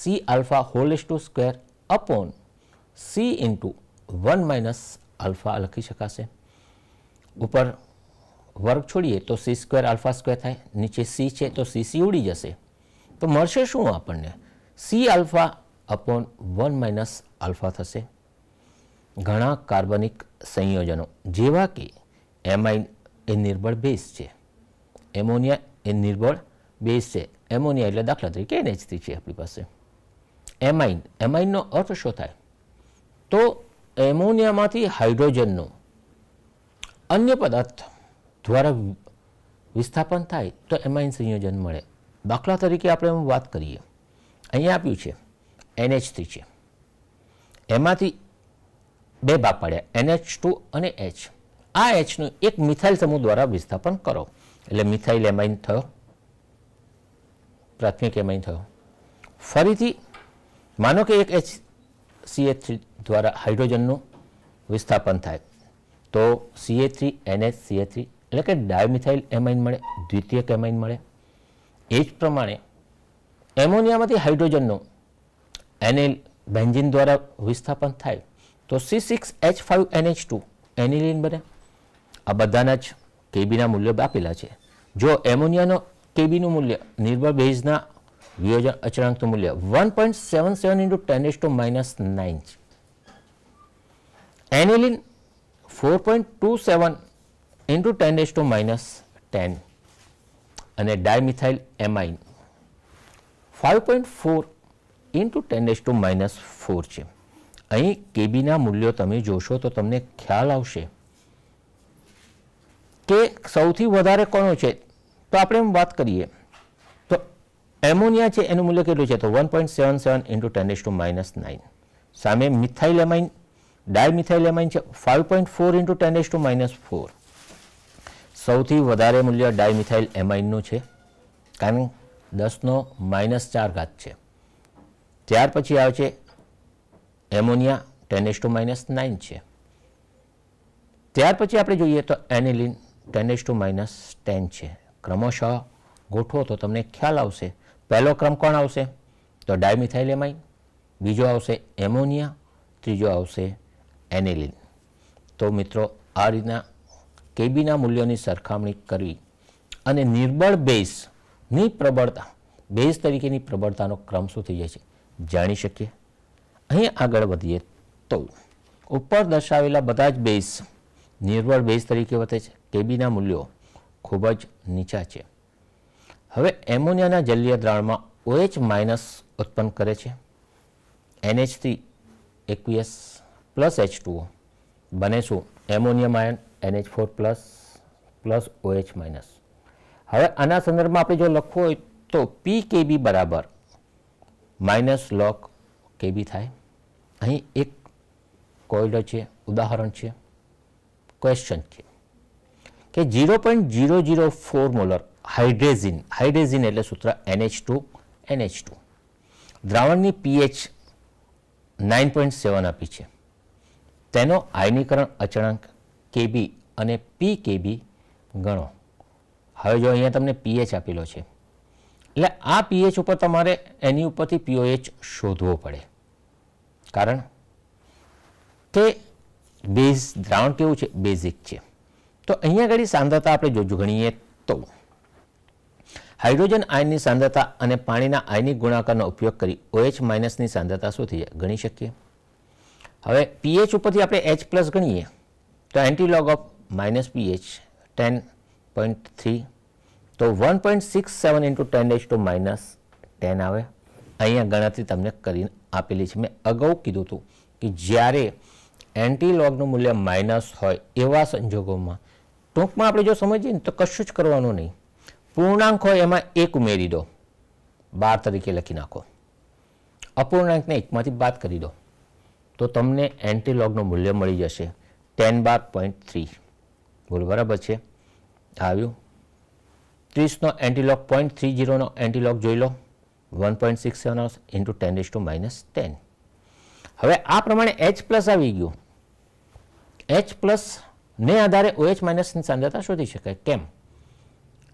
C alpha whole to square upon C into one minus alpha લખી શકાશે ઉપર વર્ગ છોડીએ તો સી સ્ક્વેર આલ્ફા સ્ક્વેર થાય નીચે સી છે તો સી સી ઉડી જશે તો મળશે શું આપણને C alpha upon one minus alpha થશે ઘણા કાર્બનિક સંયોજનો જેવા કે એમાઇન એ નિર્બળ બેઝ છે એમોનિયા એ નિર્બળ બેઝ છે એમોનિયા એટલે દાખલા તરીકે એનએચ થ્રી છે આપણી પાસે એમાઇન એમાઇનનો અર્થ શું થાય તો એમોનિયામાંથી હાઇડ્રોજનનો અન્ય પદાર્થ દ્વારા વિસ્થાપન થાય તો એમાઇન સંયોજન મળે દાખલા તરીકે આપણે વાત કરીએ અહીંયા આપ્યું છે એનએચ થ્રી છે એમાંથી બે ભાગ પડ્યા એનએચ ટુ અને એચ આ એચનું એક મિથાઇલ સમૂહ દ્વારા વિસ્થાપન કરો એટલે મિથાઇલ એમાઇન થયો પ્રાથમિક એમાઇન થયો ફરીથી માનો કે એક એચ સીએ થ્રી દ્વારા હાઇડ્રોજનનું વિસ્થાપન થાય તો CA three N NH CA three એટલે કે ડાયમિથાઇલ એમાઇન મળે દ્વિતીય એમાઇન મળે એ જ પ્રમાણે એમોનિયામાંથી હાઇડ્રોજનનું એનિલ બેન્ઝિન દ્વારા વિસ્થાપન થાય તો C six H five N H two aniline બને આ બધાના જ કેબીના મૂલ્યો આપેલા છે જો એમોનિયાનો કેબીનું મૂલ્ય નિર્ભર બેઝના વિયોજન અચળાંકનું મૂલ્ય one point seven seven into ten S two minus nine છે aniline four point two seven into ten S two minus ten અને dimethyl amine five point four into ten S two minus four છે અહીં કેબીના મૂલ્યો તમે જોશો તો તમને ખ્યાલ આવશે કે સૌથી વધારે કોનો છે તો આપણે એમ વાત કરીએ તો એમોનિયા છે એનું મૂલ્ય કેટલું છે તો one point seven seven into ten two minus nine સામે મિથાઇલ એમાઇન મિથાઇલ એમાઇન છે five point four into ten two minus four સૌથી વધારે મૂલ્ય ડાય ડાયમિથાઇલ એમાઇનનું છે કારણ દસનો માઇનસ ચાર ઘાત છે ત્યાર પછી આવે છે ammonia ten raise two minus nine છે ત્યાર પછી આપણે જોઈએ તો aniline ten H to minus ten છે ક્રમશઃ ગોઠવો તો તમને ખ્યાલ આવશે પહેલો ક્રમ કોણ આવશે તો ડાયમિથાઇલ બીજો આવશે એમોનિયા ત્રીજો આવશે એનિલિન તો મિત્રો આ રીતના કેબીના મૂલ્યોની સરખામણી કરવી અને નિર્બળ બેઝની પ્રબળતા બેઝ તરીકેની પ્રબળતાનો ક્રમ શું થઈ જાય છે જાણી શકીએ અહીં આગળ વધીએ તો ઉપર દર્શાવેલા બધા જ બેઝ નિર્બળ બેઝ તરીકે વધે છે કેબીના મૂલ્યો ખૂબ જ નીચા છે હવે એમોનિયાના જલીય દ્રાણમાં ઓએચ માઇનસ ઉત્પન્ન કરે છે NH three aqs plus H two O બને શું ammonium ion NH four plus plus OH minus હવે આના સંદર્ભમાં આપણે જો લખવું હોય તો પી કેબી બરાબર માઇનસ લોક કેબી થાય અહીં એક કોયડો છે ઉદાહરણ છે ક્વેશ્ચન છે કે zero point zero zero four molar hydrazine hydrazine એટલે સૂત્ર એનએચ ટુ એનએચ ટુ દ્રાવણની પીએચ નાઇન પોઈન્ટ સેવન આપી છે તેનો આયનીકરણ અચળાંક કેબી અને પી કેબી ગણો હવે જો અહીંયા તમને પીએચ આપેલો છે એટલે આ પીએચ ઉપર તમારે એની ઉપરથી પીઓએચ શોધવો પડે કારણ કે બેઝ દ્રાવણ કેવું છે બેઝિક છે તો અહીંયા આગળ સાંદ્રતા આપણે જોજો ગણીએ તો હાઇડ્રોજન આયનની સાંદ્રતા અને પાણીના આયનિક ગુણાકારનો ઉપયોગ કરી ઓએચ માઇનસની સાંદ્રતા શું થઈ જાય ગણી શકીએ હવે પીએચ ઉપરથી આપણે એચ પ્લસ ગણીએ તો antilog of minus pH ten point three તો one point six seven into ten H to minus ten આવે અહીંયા ગણતરી તમને કરીને આપેલી છે મેં અગાઉ કીધું હતું કે જ્યારે એન્ટીલોગનું મૂલ્ય માઇનસ હોય એવા સંજોગોમાં ટૂંકમાં આપણે જો સમજીએ ને તો કશું જ કરવાનું નહીં પૂર્ણાંક હોય એમાં એક ઉમેરી દો બાર તરીકે લખી નાખો અપૂર્ણાંકને એકમાંથી બાદ કરી દો તો તમને એન્ટીલોગનું મૂલ્ય મળી જશે ટેન બાર પોઈન્ટ થ્રી બોલ બરાબર છે આવ્યું ત્રીસનો એન્ટીલોગ પોઈન્ટ થ્રી જીરોનો એન્ટીલોગ જોઈ લો one point six seven into ten raise to minus ten હવે આ પ્રમાણે એચ પ્લસ આવી ગયું એચ પ્લસ ને આધારે ઓએચ OH માઇનસની સાંદ્રતા શોધી શકાય કેમ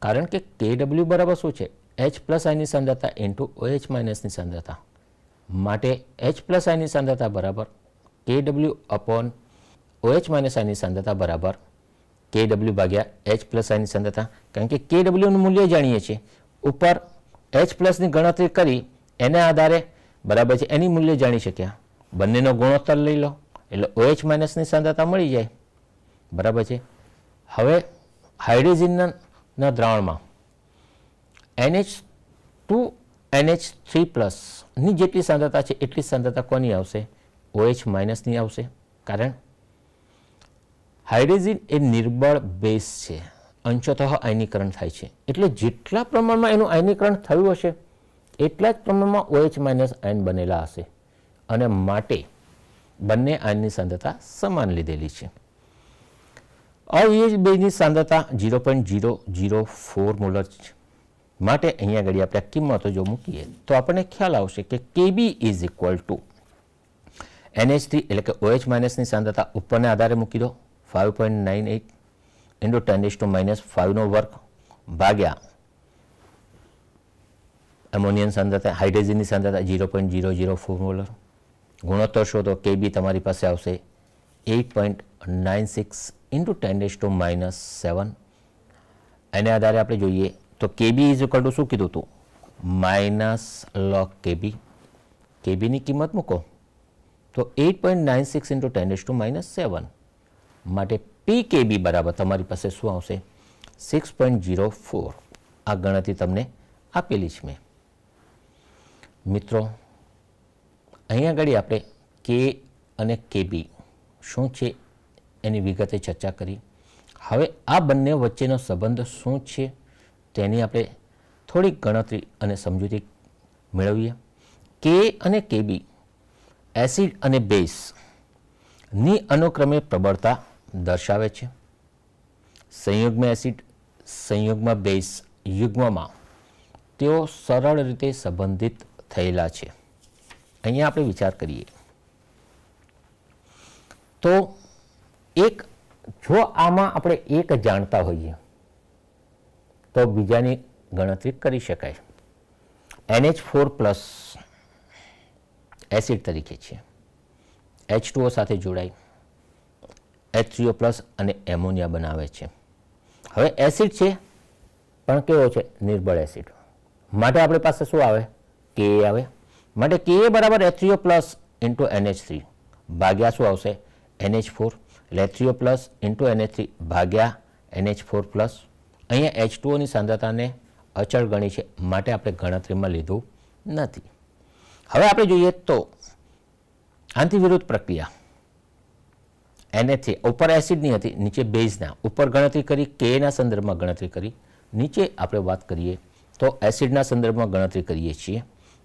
કારણ કે કે ડબલ્યુ બરાબર શું છે એચ પ્લસ આઈની સાંદ્રતા ઇન્ટુ ઓએચ માઇનસની સાંદ્રતા માટે એચ પ્લસ આઈની સાંદ્રતા બરાબર K W upon OH minus આઈની સાંદ્રતા બરાબર કે ડબલ્યુ ભાગ્યા એચ પ્લસ આઈની સાંદ્રતા કારણ કે કે ડબલ્યુનું મૂલ્ય જાણીએ છીએ ઉપર એચ પ્લસની ગણતરી કરી એના આધારે બરાબર છે એની મૂલ્ય જાણી શક્યા બંનેનો ગુણોત્તર લઈ લો એટલે ઓએચ OH માઇનસની સાંદ્રતા મળી જાય બરાબર છે હવે હાઇડ્રોજનના દ્રાવણમાં એનએચ ટુ એનએચ થ્રી પ્લસની જેટલી સાંદ્રતા છે એટલી સાંદ્રતા કોની આવશે ઓએચ માઇનસની આવશે કારણ હાઇડ્રોજન એ નિર્બળ બેઝ છે અંશતઃ આયનીકરણ થાય છે એટલે જેટલા પ્રમાણમાં એનું આયનીકરણ થયું હશે એટલા જ પ્રમાણમાં ઓએચ માઇનસ આયન બનેલા હશે અને માટે બંને આયનની સાંદ્રતા સમાન લીધેલી છે અવ્યજ બેઝની સાંદ્રતા zero point zero zero four molar માટે અહીંયા આગળ આપણે કિંમતો જો મૂકીએ તો આપણને ખ્યાલ આવશે કે Kb is equal to NH three એટલે કે ઓએચ માઇનસની સાંદ્રતા ઉપરના આધારે મૂકી દો five point nine eight into ten two minus ફાઇવનો વર્ક ભાગ્યા એમોનિયન સાંદ્રતા હાઇડ્રોજનની સાંદ્રતા zero point zero zero four molar ગુણોત્તર શોધો કેબી તમારી પાસે આવશે eight point nine six into ten raise to minus seven એને આધારે આપણે જોઈએ તો કેબી ઇઝ ઇક્વલ ટુ શું કીધું હતું માઇનસ લોક કેબી કેબીની કિંમત મૂકો તો eight point nine six into ten raise to minus seven માટે પી કેબી બરાબર તમારી પાસે શું આવશે સિક્સ પોઈન્ટ જીરો ફોર આ ગણતરી તમને આપેલી છે મેં મિત્રો અહીંયા આગળ આપણે કે અને કેબી શું છે એની વિગતે ચર્ચા કરી હવે આ બંને વચ્ચેનો સંબંધ શું છે તેની આપણે થોડીક ગણતરી અને સમજૂતી મેળવીએ કે અને કેબી એસિડ અને બેઝની અનુક્રમે પ્રબળતા દર્શાવે છે સંયુગમાં એસિડ સંયુગ્મ બેઝ યુગ્મમાં તેઓ સરળ રીતે સંબંધિત થયેલા છે અહીંયા આપણે વિચાર કરીએ તો એક જો આમાં આપણે એક જાણતા હોઈએ તો બીજાની ગણતરી કરી શકાય એનએચ ફોર પ્લસ એસિડ તરીકે છે એચ ટુઓ સાથે જોડાય એચ થ્રીઓ પ્લસ અને એમોનિયા બનાવે છે હવે એસિડ છે પણ કેવો છે નિર્બળ એસિડ માટે આપણી પાસે શું આવે કે આવે માટે કે એ બરાબર H three O plus into NH three ભાગ્યા શું આવશે એનએચ ફોર લેથ્રીઓ પ્લસ ઇન્ટુ એનએચ થ્રી ભાગ્યા એનએચ ફોર પ્લસ અહીંયા એચ ટુઓની સાંદ્રતાને અચળ ગણી છે માટે આપણે ગણતરીમાં લીધું નથી હવે આપણે જોઈએ તો વિરુદ્ધ પ્રક્રિયા એનએચથી ઉપર એસિડની હતી નીચે બેઝના ઉપર ગણતરી કરી કેના સંદર્ભમાં ગણતરી કરી નીચે આપણે વાત કરીએ તો એસિડના સંદર્ભમાં ગણતરી કરીએ છીએ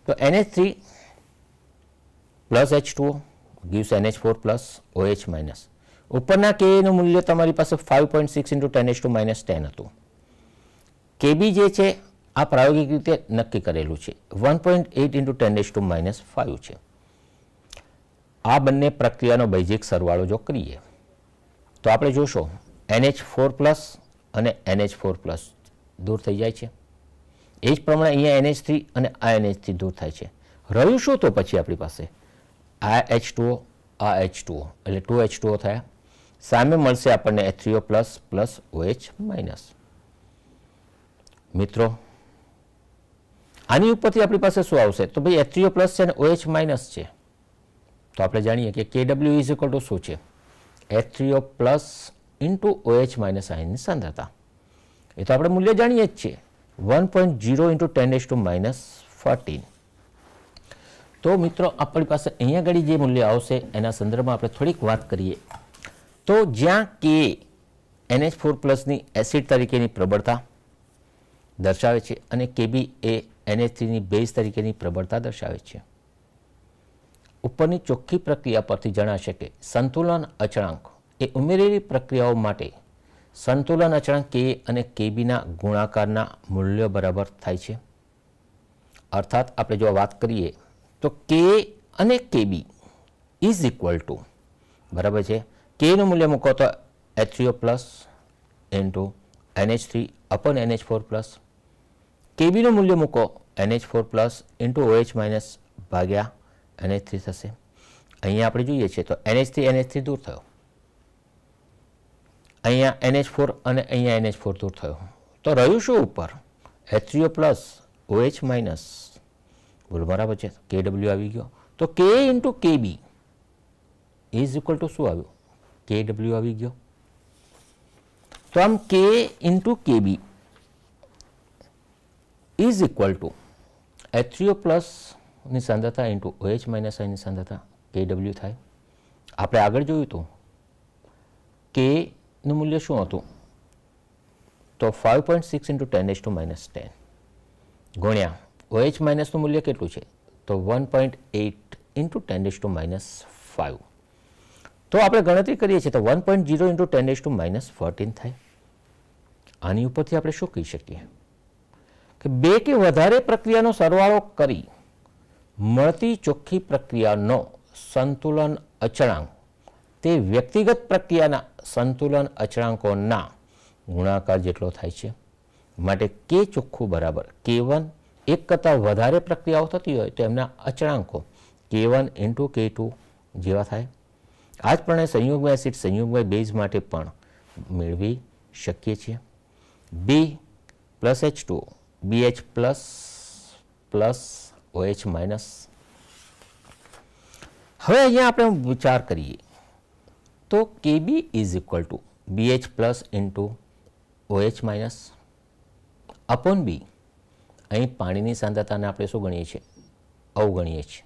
તો NH three plus H two gives NH four plus OH minus ઉપરના કેનું મૂલ્ય તમારી પાસે five point six into ten S two minus ten હતું કેબી જે છે આ પ્રાયોગિક રીતે નક્કી કરેલું છે one point eight into ten S two minus five છે આ બંને પ્રક્રિયાનો બૈજિક સરવાળો જો કરીએ તો આપણે જોશો એનએચ ફોર પ્લસ અને એનએચ ફોર પ્લસ દૂર થઈ જાય છે એ જ પ્રમાણે અહીંયા એનએચ થ્રી અને આ એનએચ થ્રી દૂર થાય છે રહ્યું શું તો પછી આપણી પાસે આ એચ ટુઓ આ એચ ટુઓ એટલે ટુ એચ ટુઓ થયા સામે મળશે આપણને A three O plus plus OH minus મિત્રો આની ઉપરથી આપણી પાસે શું આવશે તો ભાઈ એથ્રીઓ પ્લસ છે અને ઓએચ માઇનસ છે તો આપણે જાણીએ કે કે ડબલ્યુ ઇઝ ઇક્વલ ટુ શું છે A three O plus into OH minus આયનની સાંદ્રતા એ તો આપણે મૂલ્ય જાણીએ જ છીએ one point zero into ten S two minus fourteen તો મિત્રો આપણી પાસે અહીંયા આગળ જે મૂલ્ય આવશે એના સંદર્ભમાં આપણે થોડીક વાત કરીએ તો જ્યાં કે એનએચ ફોર પ્લસની એસિડ તરીકેની પ્રબળતા દર્શાવે છે અને કેબી એ એનએચ થ્રીની બેઝ તરીકેની પ્રબળતા દર્શાવે છે ઉપરની ચોખ્ખી પ્રક્રિયા પરથી જણાશે કે સંતુલન અચળાંક એ ઉમેરેલી પ્રક્રિયાઓ માટે સંતુલન અચળાંક કે અને કેબીના ગુણાકારના મૂલ્યો બરાબર થાય છે અર્થાત આપણે જો વાત કરીએ તો કે અને કેબી ઇઝ ઇક્વલ ટુ બરાબર છે કેનું મૂલ્ય મૂકો તો H three O plus into NH three upon NH four plus કેબીનું મૂલ્ય મૂકો NH four plus into OH minus ભાગ્યા એનએચ થ્રી થશે અહીંયા આપણે જોઈએ છીએ તો એનએચથી એનએચથી દૂર થયો અહીંયા એનએચ ફોર અને અહીંયા એનએચ ફોર દૂર થયો તો રહ્યું શું ઉપર H three O plus OH minus બોલો બરાબર છે કેડબલ્યુ આવી ગયો તો કે into KB is equal to શું આવ્યું કે ડબલ્યુ આવી ગયો તો આમ કે ઇન્ટુ કે બી ઇઝ ઇક્વલ ટુ થ્રીઓ પ્લસની સાંદ્રતા ઇન્ટુ ઓએચ માઇનસ આઈની સાંદ્રતા કે ડબલ્યુ થાય આપણે આગળ જોયું તો કેનું મૂલ્ય શું હતું તો five point six into ten S two minus ten ગુણ્યા ઓએચ માઇનસનું મૂલ્ય કેટલું છે તો one point eight into ten S two minus five તો આપણે ગણતરી કરીએ છીએ તો one point zero into ten S two minus fourteen થાય આની ઉપરથી આપણે શું કહી શકીએ કે બે કે વધારે પ્રક્રિયાનો સરવાળો કરી મળતી ચોખ્ખી પ્રક્રિયાનો સંતુલન અચળાંક તે વ્યક્તિગત પ્રક્રિયાના સંતુલન અચળાંકોના ગુણાકાર જેટલો થાય છે માટે કે ચોખ્ખું બરાબર કે વન એક કરતાં વધારે પ્રક્રિયાઓ થતી હોય તો એમના અચળાંકો કે વન ઇન્ટુ કે ટુ જેવા થાય આ જ પ્રમાણે સંયોગવાય એસિડ સંયોગવાય બેઝ માટે પણ મેળવી શકીએ છીએ B plus H two B H plus plus OH minus હવે અહીંયા આપણે વિચાર કરીએ તો Kb is equal to B H plus into OH minus upon B અહીં પાણીની સાંદ્રતાને આપણે શું ગણીએ છીએ અવગણીએ છીએ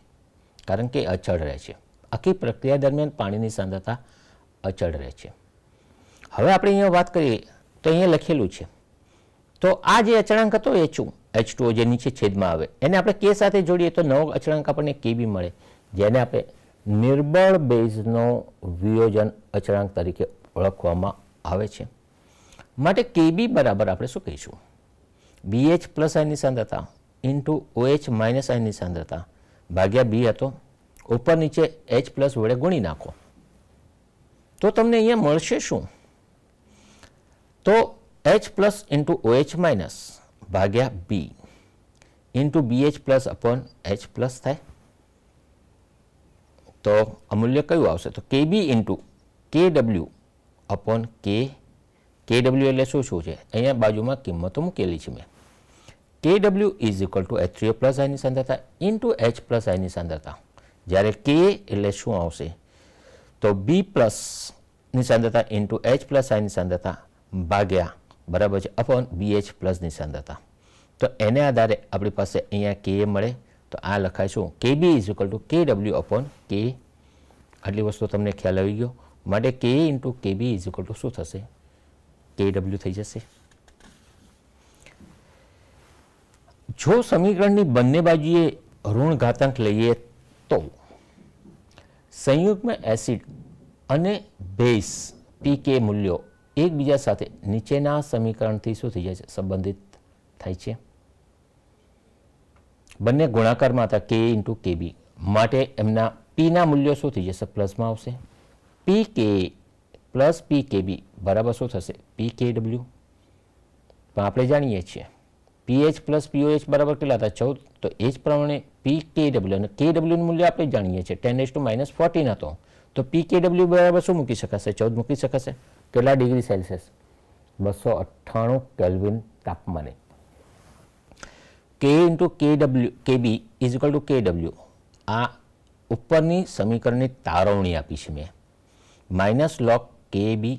કારણ કે અચળ રહે છે આખી પ્રક્રિયા દરમિયાન પાણીની સાંદ્રતા અચળ રહે છે હવે આપણે અહીંયા વાત કરીએ તો અહીંયા લખેલું છે તો આ જે અચળાંક હતો એચ એચ ટુ જે નીચે છેદમાં આવે એને આપણે કે સાથે જોડીએ તો નવો અચળાંક આપણને કે બી મળે જેને આપણે નિર્બળ બેઝનો વિયોજન અચળાંક તરીકે ઓળખવામાં આવે છે માટે કેબી બરાબર આપણે શું કહીશું બીએચ પ્લસ આઈની સાંદ્રતા ઇન્ટુ ઓએચ માઇનસ આઈની સાંદ્રતા ભાગ્યા બી હતો ઉપર નીચે એચ પ્લસ વડે ગુણી નાખો તો તમને અહીંયા મળશે શું તો H plus into OH minus ભાગ્યા B into H plus upon H plus થાય તો અમૂલ્ય કયું આવશે તો K B into K W upon K K W એટલે શું શું છે અહીંયા બાજુમાં કિંમતો મૂકેલી છે મેં કે ડબલ્યુ is equal to H three O plus આઈની સાંદ્રતા ઇન્ટુ એચ પ્લસ આઈની સાંદ્રતા જ્યારે કે એટલે શું આવશે તો બી પ્લસની સાંદ્રતા ઇન્ટુ એચ પ્લસ આઈની સાંદ્રતા ભાગ્યા બરાબર છે અપોન બી એચ પ્લસની સાંદ્રતા તો એને આધારે આપણી પાસે અહીંયા કે મળે તો આ લખાય શું કે બી ઇઝ ઇક્વલ ટુ કે ડબલ્યુ અપોન કે આટલી વસ્તુ તમને ખ્યાલ આવી ગયો માટે કે ઇન્ટુ કે બી ઇઝ ઇક્વલ ટુ શું થશે કે ડબલ્યુ થઈ જશે જો સમીકરણની બંને બાજુએ ઋણ ઘાતાંક લઈએ તો સંયુગમાં એસિડ અને બેઝ પીકે મૂલ્યો એકબીજા સાથે નીચેના સમીકરણથી શું થઈ જાય છે સંબંધિત થાય છે બંને ગુણાકારમાં હતા કે ઇન્ટુ કેબી માટે એમના પીના મૂલ્યો શું થઈ જશે પ્લસમાં આવશે પી કે પ્લસ પી કેબી બરાબર શું થશે પી કે ડબલ્યુ પણ આપણે જાણીએ છીએ પીએચ પ્લસ પીઓએચ બરાબર કેટલા હતા ચૌદ તો એ જ પ્રમાણે પી કે ડબલ્યુ અને કે ડબલ્યુ મૂલ્ય આપણે જાણીએ છીએ ten S two minus fourteen હતો તો પી કે ડબલ્યુ બરાબર શું મૂકી શકાશે ચૌદ મૂકી શકાશે કેટલા ડિગ્રી સેલ્સિયસ બસો અઠ્ઠાણું કેલ્વિન તાપમાને કે into K W K B is equal to કે ડબલ્યુ આ ઉપરની સમીકરણની તારવણી આપી છે મેં માઇનસ લોક કે બી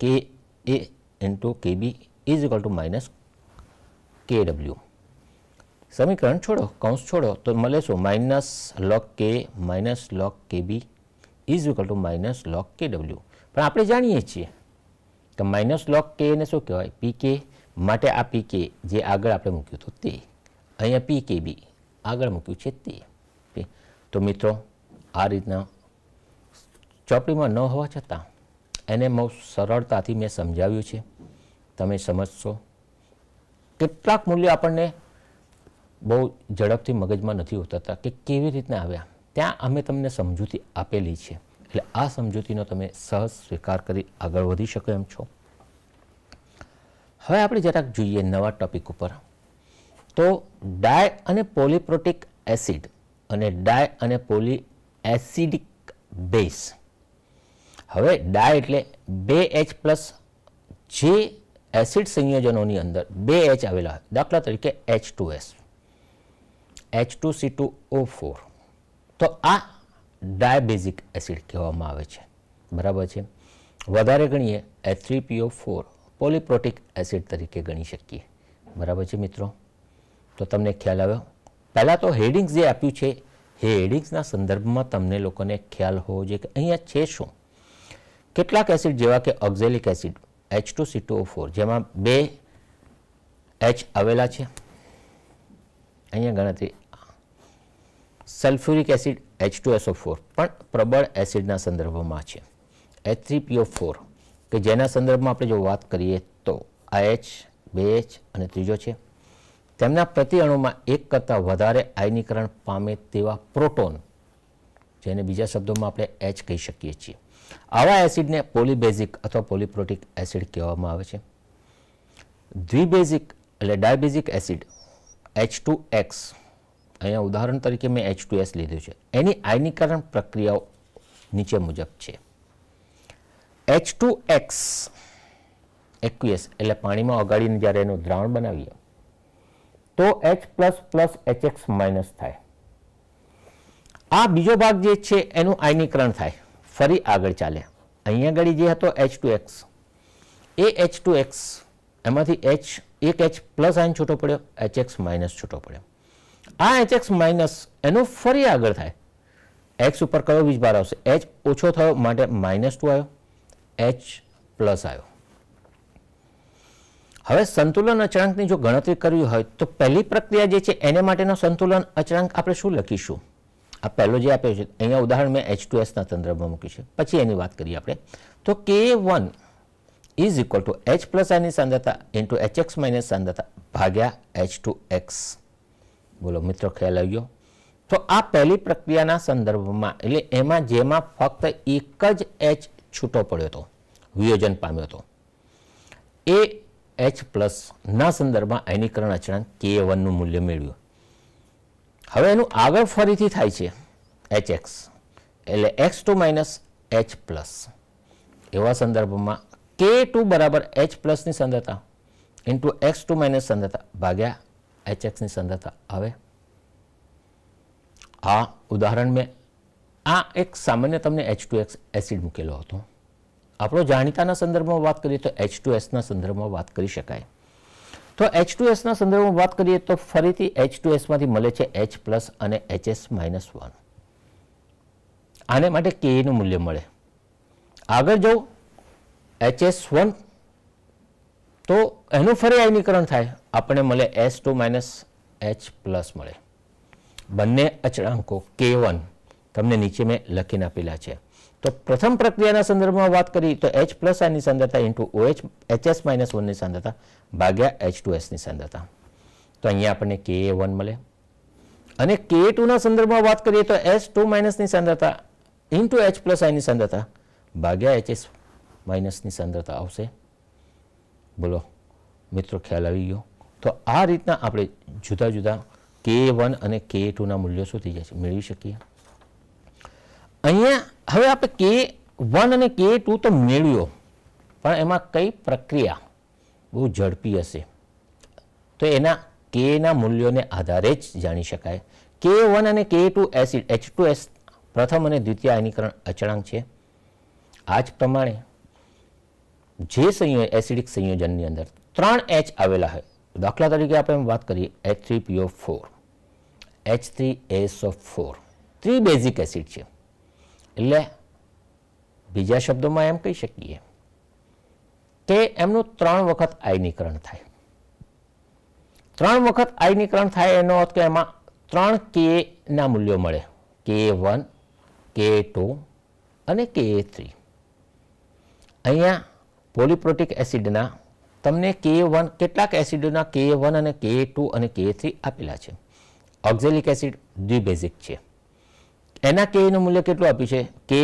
કે એ ઇન્ટુ કે બી is equal to minus K W સમીકરણ છોડો કૌંસ છોડો તો મળે શું માઇનસ લોક કે minus log K B is equal to minus log K W પણ આપણે જાણીએ છીએ કે માઇનસ લોક કે એને શું કહેવાય પી કે માટે આ પી કે જે આગળ આપણે મૂક્યું હતું તે અહીંયા પી કે બી આગળ મૂક્યું છે તે તો મિત્રો આ રીતના ચોપડીમાં ન હોવા છતાં એને બહુ સરળતાથી મેં સમજાવ્યું છે તમે સમજશો કેટલાક મૂલ્યો આપણને બહુ ઝડપથી મગજમાં નથી ઉતરતા કે કેવી રીતના આવ્યા ત્યાં અમે તમને સમજૂતી આપેલી છે એટલે આ સમજૂતીનો તમે સહજ સ્વીકાર કરી આગળ વધી શકો એમ છો હવે આપણે જરાક જોઈએ નવા ટોપિક ઉપર તો ડાય અને પોલીપ્રોટિક એસિડ અને ડાય અને પોલી એસિડિક બેઝ હવે ડાય એટલે બે એચ પ્લસ જે એસિડ સંયોજનોની અંદર બે એચ આવેલા હોય દાખલા તરીકે H two S H two C two O four તો આ ડાયબેઝિક એસિડ કહેવામાં આવે છે બરાબર છે વધારે ગણીએ H three PO four polyprotic acid તરીકે ગણી શકીએ બરાબર છે મિત્રો તો તમને ખ્યાલ આવ્યો પહેલાં તો હેડિંગ્સ જે આપ્યું છે એ હેડિંગ્સના સંદર્ભમાં તમને લોકોને ખ્યાલ હોવો જોઈએ કે અહીંયા છે શું કેટલાક એસિડ જેવા કે oxalic acid H two C two four જેમાં બે એચ આવેલા છે અહીંયા ગણતરી sulphuric acid H two S O four પણ પ્રબળ એસિડના સંદર્ભમાં છે એચ થ્રી પીઓ ફોર કે જેના સંદર્ભમાં આપણે જો વાત કરીએ તો આ એચ બે એચ અને ત્રીજો છે તેમના પ્રતિ અણુમાં એક કરતાં વધારે આયનીકરણ પામે તેવા પ્રોટોન જેને બીજા શબ્દોમાં આપણે એચ કહી શકીએ છીએ આવા એસિડને પોલીબેઝિક અથવા પોલીપ્રોટિક એસિડ કહેવામાં આવે છે દ્વિબેઝિક એટલે dibasic acid H two X અહીંયા ઉદાહરણ તરીકે મેં એચ ટુ એસ લીધું છે એની આયનીકરણ પ્રક્રિયાઓ નીચે મુજબ છે એચ ટુ એક્સ એકવીસ એટલે પાણીમાં ઓગાળીને જ્યારે એનું દ્રાવણ બનાવીએ તો H plus plus H X minus થાય આ બીજો ભાગ જે છે એનું આયનીકરણ થાય ફરી આગળ ચાલે અહીંયા આગળ જે હતો એચ ટુ એક્સ એ એચ ટુ એક્સ એમાંથી એચ એક એચ પ્લસ આયન છૂટો પડ્યો એચ એક્સ માઇનસ છૂટો પડ્યો આ એચ એક્સ માઇનસ એનું ફરી આગળ થાય એક્સ ઉપર કયો વીજભાર આવશે એચ ઓછો થયો માટે માઇનસ ટુ આવ્યો એચ પ્લસ આવ્યો હવે સંતુલન અચળાંકની જો ગણતરી કરવી હોય તો પહેલી પ્રક્રિયા જે છે એને માટેનો સંતુલન અચળાંક આપણે શું લખીશું આ પહેલો જે આપ્યો છે અહીંયા ઉદાહરણ મેં એચ ટુ એસના સંદર્ભમાં મૂક્યું છે પછી એની વાત કરીએ આપણે તો K one is equal to H plus આની સાંદ્રતા ઇન્ટુ એચ એક્સ માઇનસ સાંદ્રતા ભાગ્યા એચ ટુ એક્સ બોલો મિત્રો ખ્યાલ આવ્યો તો આ પહેલી પ્રક્રિયાના સંદર્ભમાં એટલે એમાં જેમાં ફક્ત એક જ એચ છૂટો પડ્યો હતો વિયોજન પામ્યો હતો એ એચ પ્લસના સંદર્ભમાં આયનીકરણ અચળાંક કે વનનું મૂલ્ય મેળવ્યું હવે એનું આગળ ફરીથી થાય છે એચ એક્સ એટલે X two minus H plus એવા સંદર્ભમાં કે ટુ બરાબર એચ પ્લસની સંદ્રતા ઇન્ટુ એક્સ ટુ માઇનસ સંદ્રતા ભાગ્યા એચ એક્સની સંદ્રતા આવે આ ઉદાહરણ મેં આ એક સામાન્ય તમને એચ ટુ એક્સ એસિડ મૂકેલો હતો આપણો જાણીતાના સંદર્ભમાં વાત કરીએ તો એચ ટુ એસના સંદર્ભમાં વાત કરી શકાય તો એચ ટુ એસના સંદર્ભમાં વાત કરીએ તો ફરીથી એચ ટુ એસમાંથી મળે છે એચ પ્લસ અને એચ એસ માઇનસ વન આને માટે કેનું મૂલ્ય મળે આગળ જવું એચ એસ વન તો એનું ફરી આયનીકરણ થાય આપણે મળે S two minus H plus મળે બંને અચળાંકો કે વન તમને નીચે મેં લખીને આપેલા છે તો પ્રથમ પ્રક્રિયાના સંદર્ભમાં વાત કરીએ તો એચ પ્લસ આઈની સાંદ્રતા ઇન્ટુ ઓએચ એચએસ માઇનસ વનની સાંદ્રતા ભાગ્યા એચ ટુ એસની સાંદ્રતા તો અહીંયા આપણને કે એ વન મળે અને કે ટુના સંદર્ભમાં વાત કરીએ તો એચ ટુ માઇનસની સાંદ્રતા ઇન્ટુ એચ પ્લસ આઈની સાંદ્રતા ભાગ્યા એચએસ માઇનસની સાંદ્રતા આવશે બોલો મિત્રો ખ્યાલ આવી ગયો તો આ રીતના આપણે જુદા જુદા કે વન અને કે ટુના મૂલ્યો શું થઈ જાય છે મેળવી શકીએ અહીંયા હવે આપણે કે વન અને કે ટુ તો મેળવ્યો પણ એમાં કઈ પ્રક્રિયા બહુ ઝડપી હશે તો એના કેના મૂલ્યોને આધારે જ જાણી શકાય કે વન અને K two acid H two S પ્રથમ અને દ્વિતીય આયનીકરણ અચળાંક છે આ જ પ્રમાણે જે સંયોજન એસિડિક સંયોજનની અંદર ત્રણ એચ આવેલા હોય દાખલા તરીકે આપણે વાત કરીએ H three PO four H three S of four tribasic acid છે એટલે બીજા શબ્દોમાં એમ કહી શકીએ કે એમનું ત્રણ વખત આયનીકરણ થાય ત્રણ વખત આયનીકરણ થાય એનો અર્થ કે એમાં ત્રણ કે ના મૂલ્યો મળે કે વન કે ટુ અને કે થ્રી અહીંયા પોલીપ્રોટિક એસિડના તમને કે વન કેટલાક એસિડના કે વન અને કે ટુ અને કે થ્રી આપેલા છે ઓક્ઝેલિક એસિડ દ્વિબેઝિક છે એના કે કેનું મૂલ્ય કેટલું આપ્યું છે કે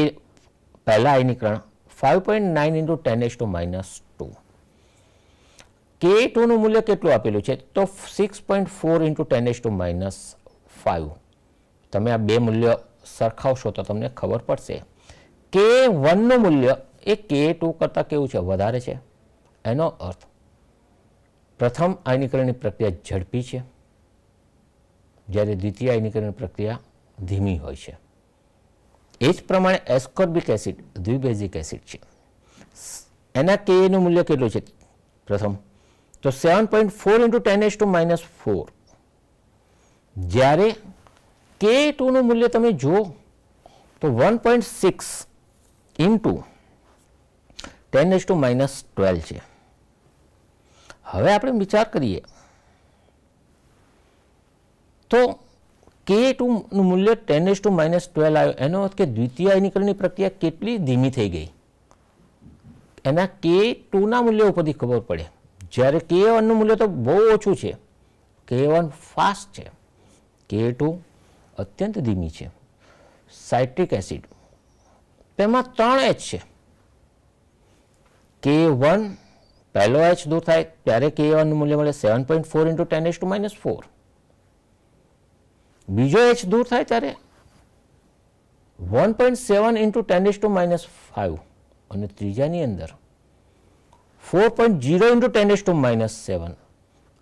પહેલાં આયનીકરણ five point nine into ten S two minus two K ટુનું મૂલ્ય કેટલું આપેલું છે તો six point four into ten S two minus five તમે આ બે મૂલ્ય સરખાવશો તો તમને ખબર પડશે કે વનનું મૂલ્ય એ કે ટુ કરતાં કેવું છે વધારે છે એનો અર્થ પ્રથમ આયનીકરણની પ્રક્રિયા ઝડપી છે જ્યારે દ્વિતીય આયનીકરણની પ્રક્રિયા ધીમી હોય છે એ જ પ્રમાણે એસ્કોર્બિક એસિડ દ્વિબેઝિક એસિડ છે એના કે નું મૂલ્ય કેટલું છે પ્રથમ તો seven point four into ten S two minus four જ્યારે કે ટુનું મૂલ્ય તમે જુઓ તો one point six into ten S two minus twelve છે હવે આપણે વિચાર કરીએ તો કે ટુનું મૂલ્ય ten S two minus twelve આવ્યો એનો અર્થ કે દ્વિતીય આયનીકરણની પ્રક્રિયા કેટલી ધીમી થઈ ગઈ એના કે ટુના મૂલ્ય ઉપરથી ખબર પડે જ્યારે કે વનનું મૂલ્ય તો બહુ ઓછું છે કે વન ફાસ્ટ છે કે ટુ અત્યંત ધીમી છે સાઇટ્રિક એસિડ તેમાં ત્રણ એચ છે કે વન પહેલો એચ દૂર થાય ત્યારે કે વનનું મૂલ્ય મળે seven point four into ten S two minus four બીજો એચ દૂર થાય ત્યારે one point seven into ten S two minus five અને ત્રીજાની અંદર four point zero into ten two minus seven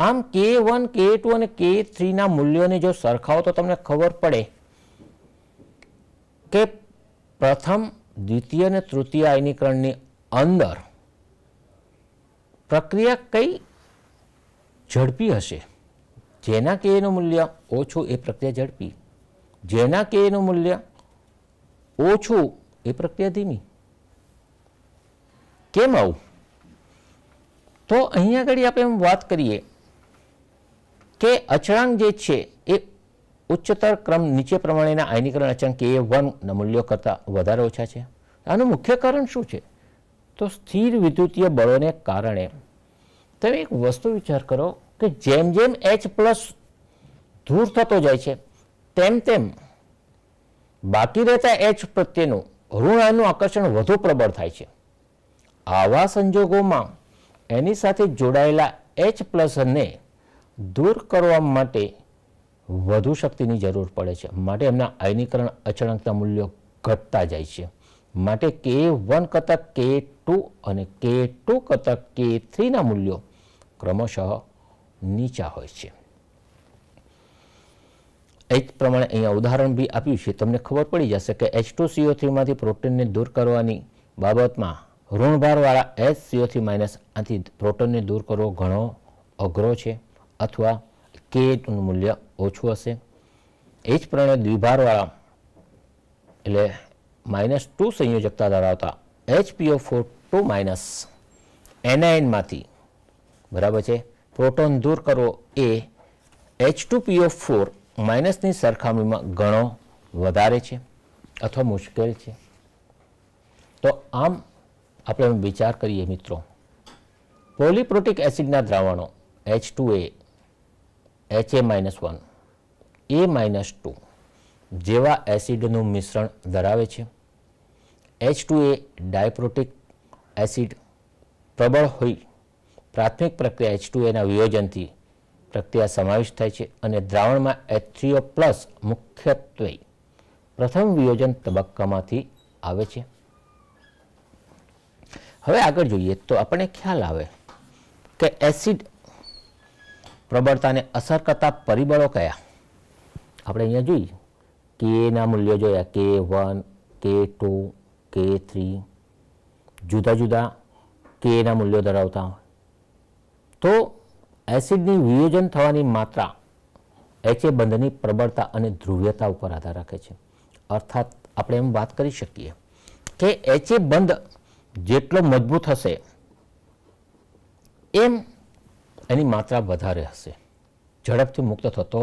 આમ કે વન કે ટુ અને કે થ્રીના મૂલ્યોને જો સરખાવો તો તમને ખબર પડે કે પ્રથમ દ્વિતીય અને તૃતીય આયનીકરણની અંદર પ્રક્રિયા કઈ ઝડપી હશે જેના કે એનું મૂલ્ય ઓછું એ પ્રક્રિયા ઝડપી જેના કે એનું મૂલ્ય ઓછું એ પ્રક્રિયા ધીમી કેમ આવું તો અહીંયા આગળ આપણે એમ વાત કરીએ કે અચળાંક જે છે એ ઉચ્ચતર ક્રમ નીચે પ્રમાણેના આયનીકરણ અચળાંક કે વનના મૂલ્યો કરતાં વધારે ઓછા છે આનું મુખ્ય કારણ શું છે તો સ્થિર વિદ્યુતીય બળોને કારણે તમે એક વસ્તુ વિચાર કરો કે જેમ જેમ એચ પ્લસ દૂર થતો જાય છે તેમ તેમ બાકી રહેતા એચ પ્રત્યેનું ઋણાનું આકર્ષણ વધુ પ્રબળ થાય છે આવા સંજોગોમાં એની સાથે જોડાયેલા એચ પ્લસને દૂર કરવા માટે વધુ શક્તિની જરૂર પડે છે માટે એમના આયનીકરણ અચળાંકના મૂલ્યો ઘટતા જાય છે માટે કે વન કરતાં કે ટુ અને કે ટુ કતક કે થ્રીના મૂલ્યો ક્રમશઃ નીચા હોય છે એ જ પ્રમાણે અહીંયા ઉદાહરણ બી આપ્યું છે તમને ખબર પડી જશે કે એચ ટુ સીઓ થ્રીમાંથી પ્રોટીનને દૂર કરવાની બાબતમાં ઋણભારવાળા એચ સીઓ થ્રી માઇનસ આથી પ્રોટીનને દૂર કરવો ઘણો અઘરો છે અથવા કે કેટનું મૂલ્ય ઓછું હશે એ જ પ્રમાણે દ્વિભારવાળા એટલે માઇનસ ટુ સંયોજકતા ધરાવતા એચપીઓ ફોર ટુ માઇનસ એનઆઈનમાંથી બરાબર છે પ્રોટોન દૂર કરવો એ એચ ટુ પીઓ ફોર માઇનસની સરખામણીમાં ઘણો વધારે છે અથવા મુશ્કેલ છે તો આમ આપણે વિચાર કરીએ મિત્રો પોલિપ્રોટિક એસિડના દ્રાવણો H two A H A minus one A minus two જેવા એસિડનું મિશ્રણ ધરાવે છે H two A diprotic acid પ્રબળ હોય પ્રાથમિક પ્રક્રિયા એચ ટુ એના વિયોજનથી પ્રક્રિયા સમાવિષ્ટ થાય છે અને દ્રાવણમાં એથ્રીઓ પ્લસ મુખ્યત્વે પ્રથમ વિયોજન તબક્કામાંથી આવે છે હવે આગળ જોઈએ તો આપણને ખ્યાલ આવે કે એસિડ પ્રબળતાને અસર કરતા પરિબળો કયા આપણે અહીંયા જોઈએ કેના મૂલ્યો જોયા કે વન કે ટુ કે થ્રી જુદા જુદા કેના મૂલ્યો ધરાવતા તો એસિડની વિયોજન થવાની માત્રા એચએ બંધની પ્રબળતા અને ધ્રુવ્યતા ઉપર આધાર રાખે છે અર્થાત આપણે એમ વાત કરી શકીએ કે એચએ બંધ જેટલો મજબૂત હશે એમ એની માત્રા વધારે હશે ઝડપથી મુક્ત થતો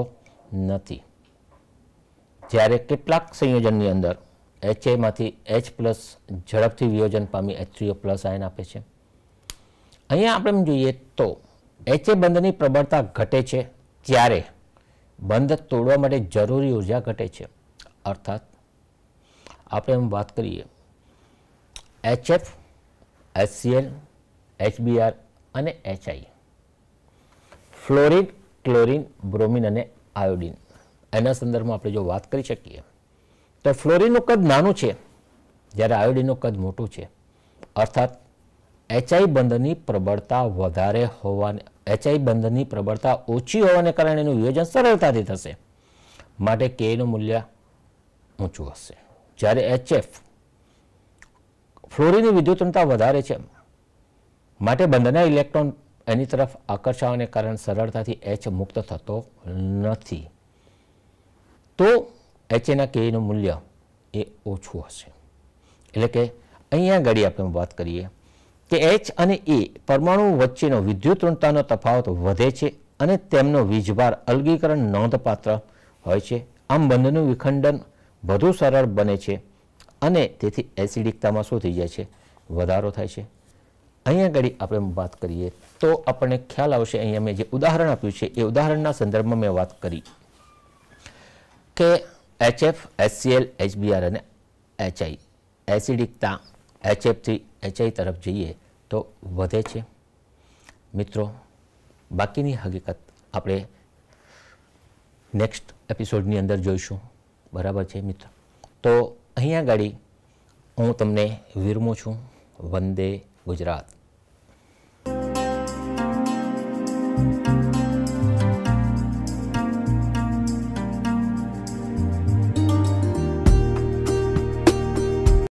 નથી જ્યારે કેટલાક સંયોજનની અંદર એચએમાંથી એચ પ્લસ ઝડપથી વિયોજન પામી એચ થ્રીઓ પ્લસ આયન આપે છે અહીંયા આપણે એમ જોઈએ તો એચએ બંધની પ્રબળતા ઘટે છે ત્યારે બંધ તોડવા માટે જરૂરી ઉર્જા ઘટે છે અર્થાત આપણે એમ વાત કરીએ એચએફ એચસીએલ એચબીઆર અને એચઆઈ ફ્લોરિન ક્લોરિન બ્રોમિન અને આયોડિન એના સંદર્ભમાં આપણે જો વાત કરી શકીએ તો ફ્લોરિનનું કદ નાનું છે જ્યારે આયોડિનનું કદ મોટું છે અર્થાત એચઆઈ બંધની પ્રબળતા વધારે હોવાને એચઆઈ બંધની પ્રબળતા ઓછી હોવાને કારણે એનું વિયોજન સરળતાથી થશે માટે કેનું મૂલ્ય ઊંચું હશે જ્યારે એચએફ ફ્લોરીની વિદ્યુતતા વધારે છે માટે બંધના ઇલેક્ટ્રોન એની તરફ આકર્ષાવાને કારણે સરળતાથી એચ મુક્ત થતો નથી તો એચએના કેનું મૂલ્ય એ ઓછું હશે એટલે કે અહીંયા ઘડી આપણે વાત કરીએ કે એચ અને એ e પરમાણુ વચ્ચેનો વિદ્યુતઋણતાનો તફાવત વધે છે અને તેમનો વીજભાર અલગીકરણ નોંધપાત્ર હોય છે આમ બંધનું વિખંડન વધુ સરળ બને છે અને તેથી એસિડિકતામાં શું થઈ જાય છે વધારો થાય છે અહીંયા આગળ આપણે વાત કરીએ તો આપણને ખ્યાલ આવશે અહીંયા મેં જે ઉદાહરણ આપ્યું છે એ ઉદાહરણના સંદર્ભમાં મેં વાત કરી કે એચએફ એસસીએલ એચબીઆર અને એચઆઈ એસિડિકતા એચએફથી એચઆઈ તરફ જઈએ તો વધે છે મિત્રો બાકીની હકીકત આપણે નેક્સ્ટ એપિસોડની અંદર જોઈશું બરાબર છે મિત્રો તો અહીંયા ગાડી હું તમને વિરમું છું વંદે ગુજરાત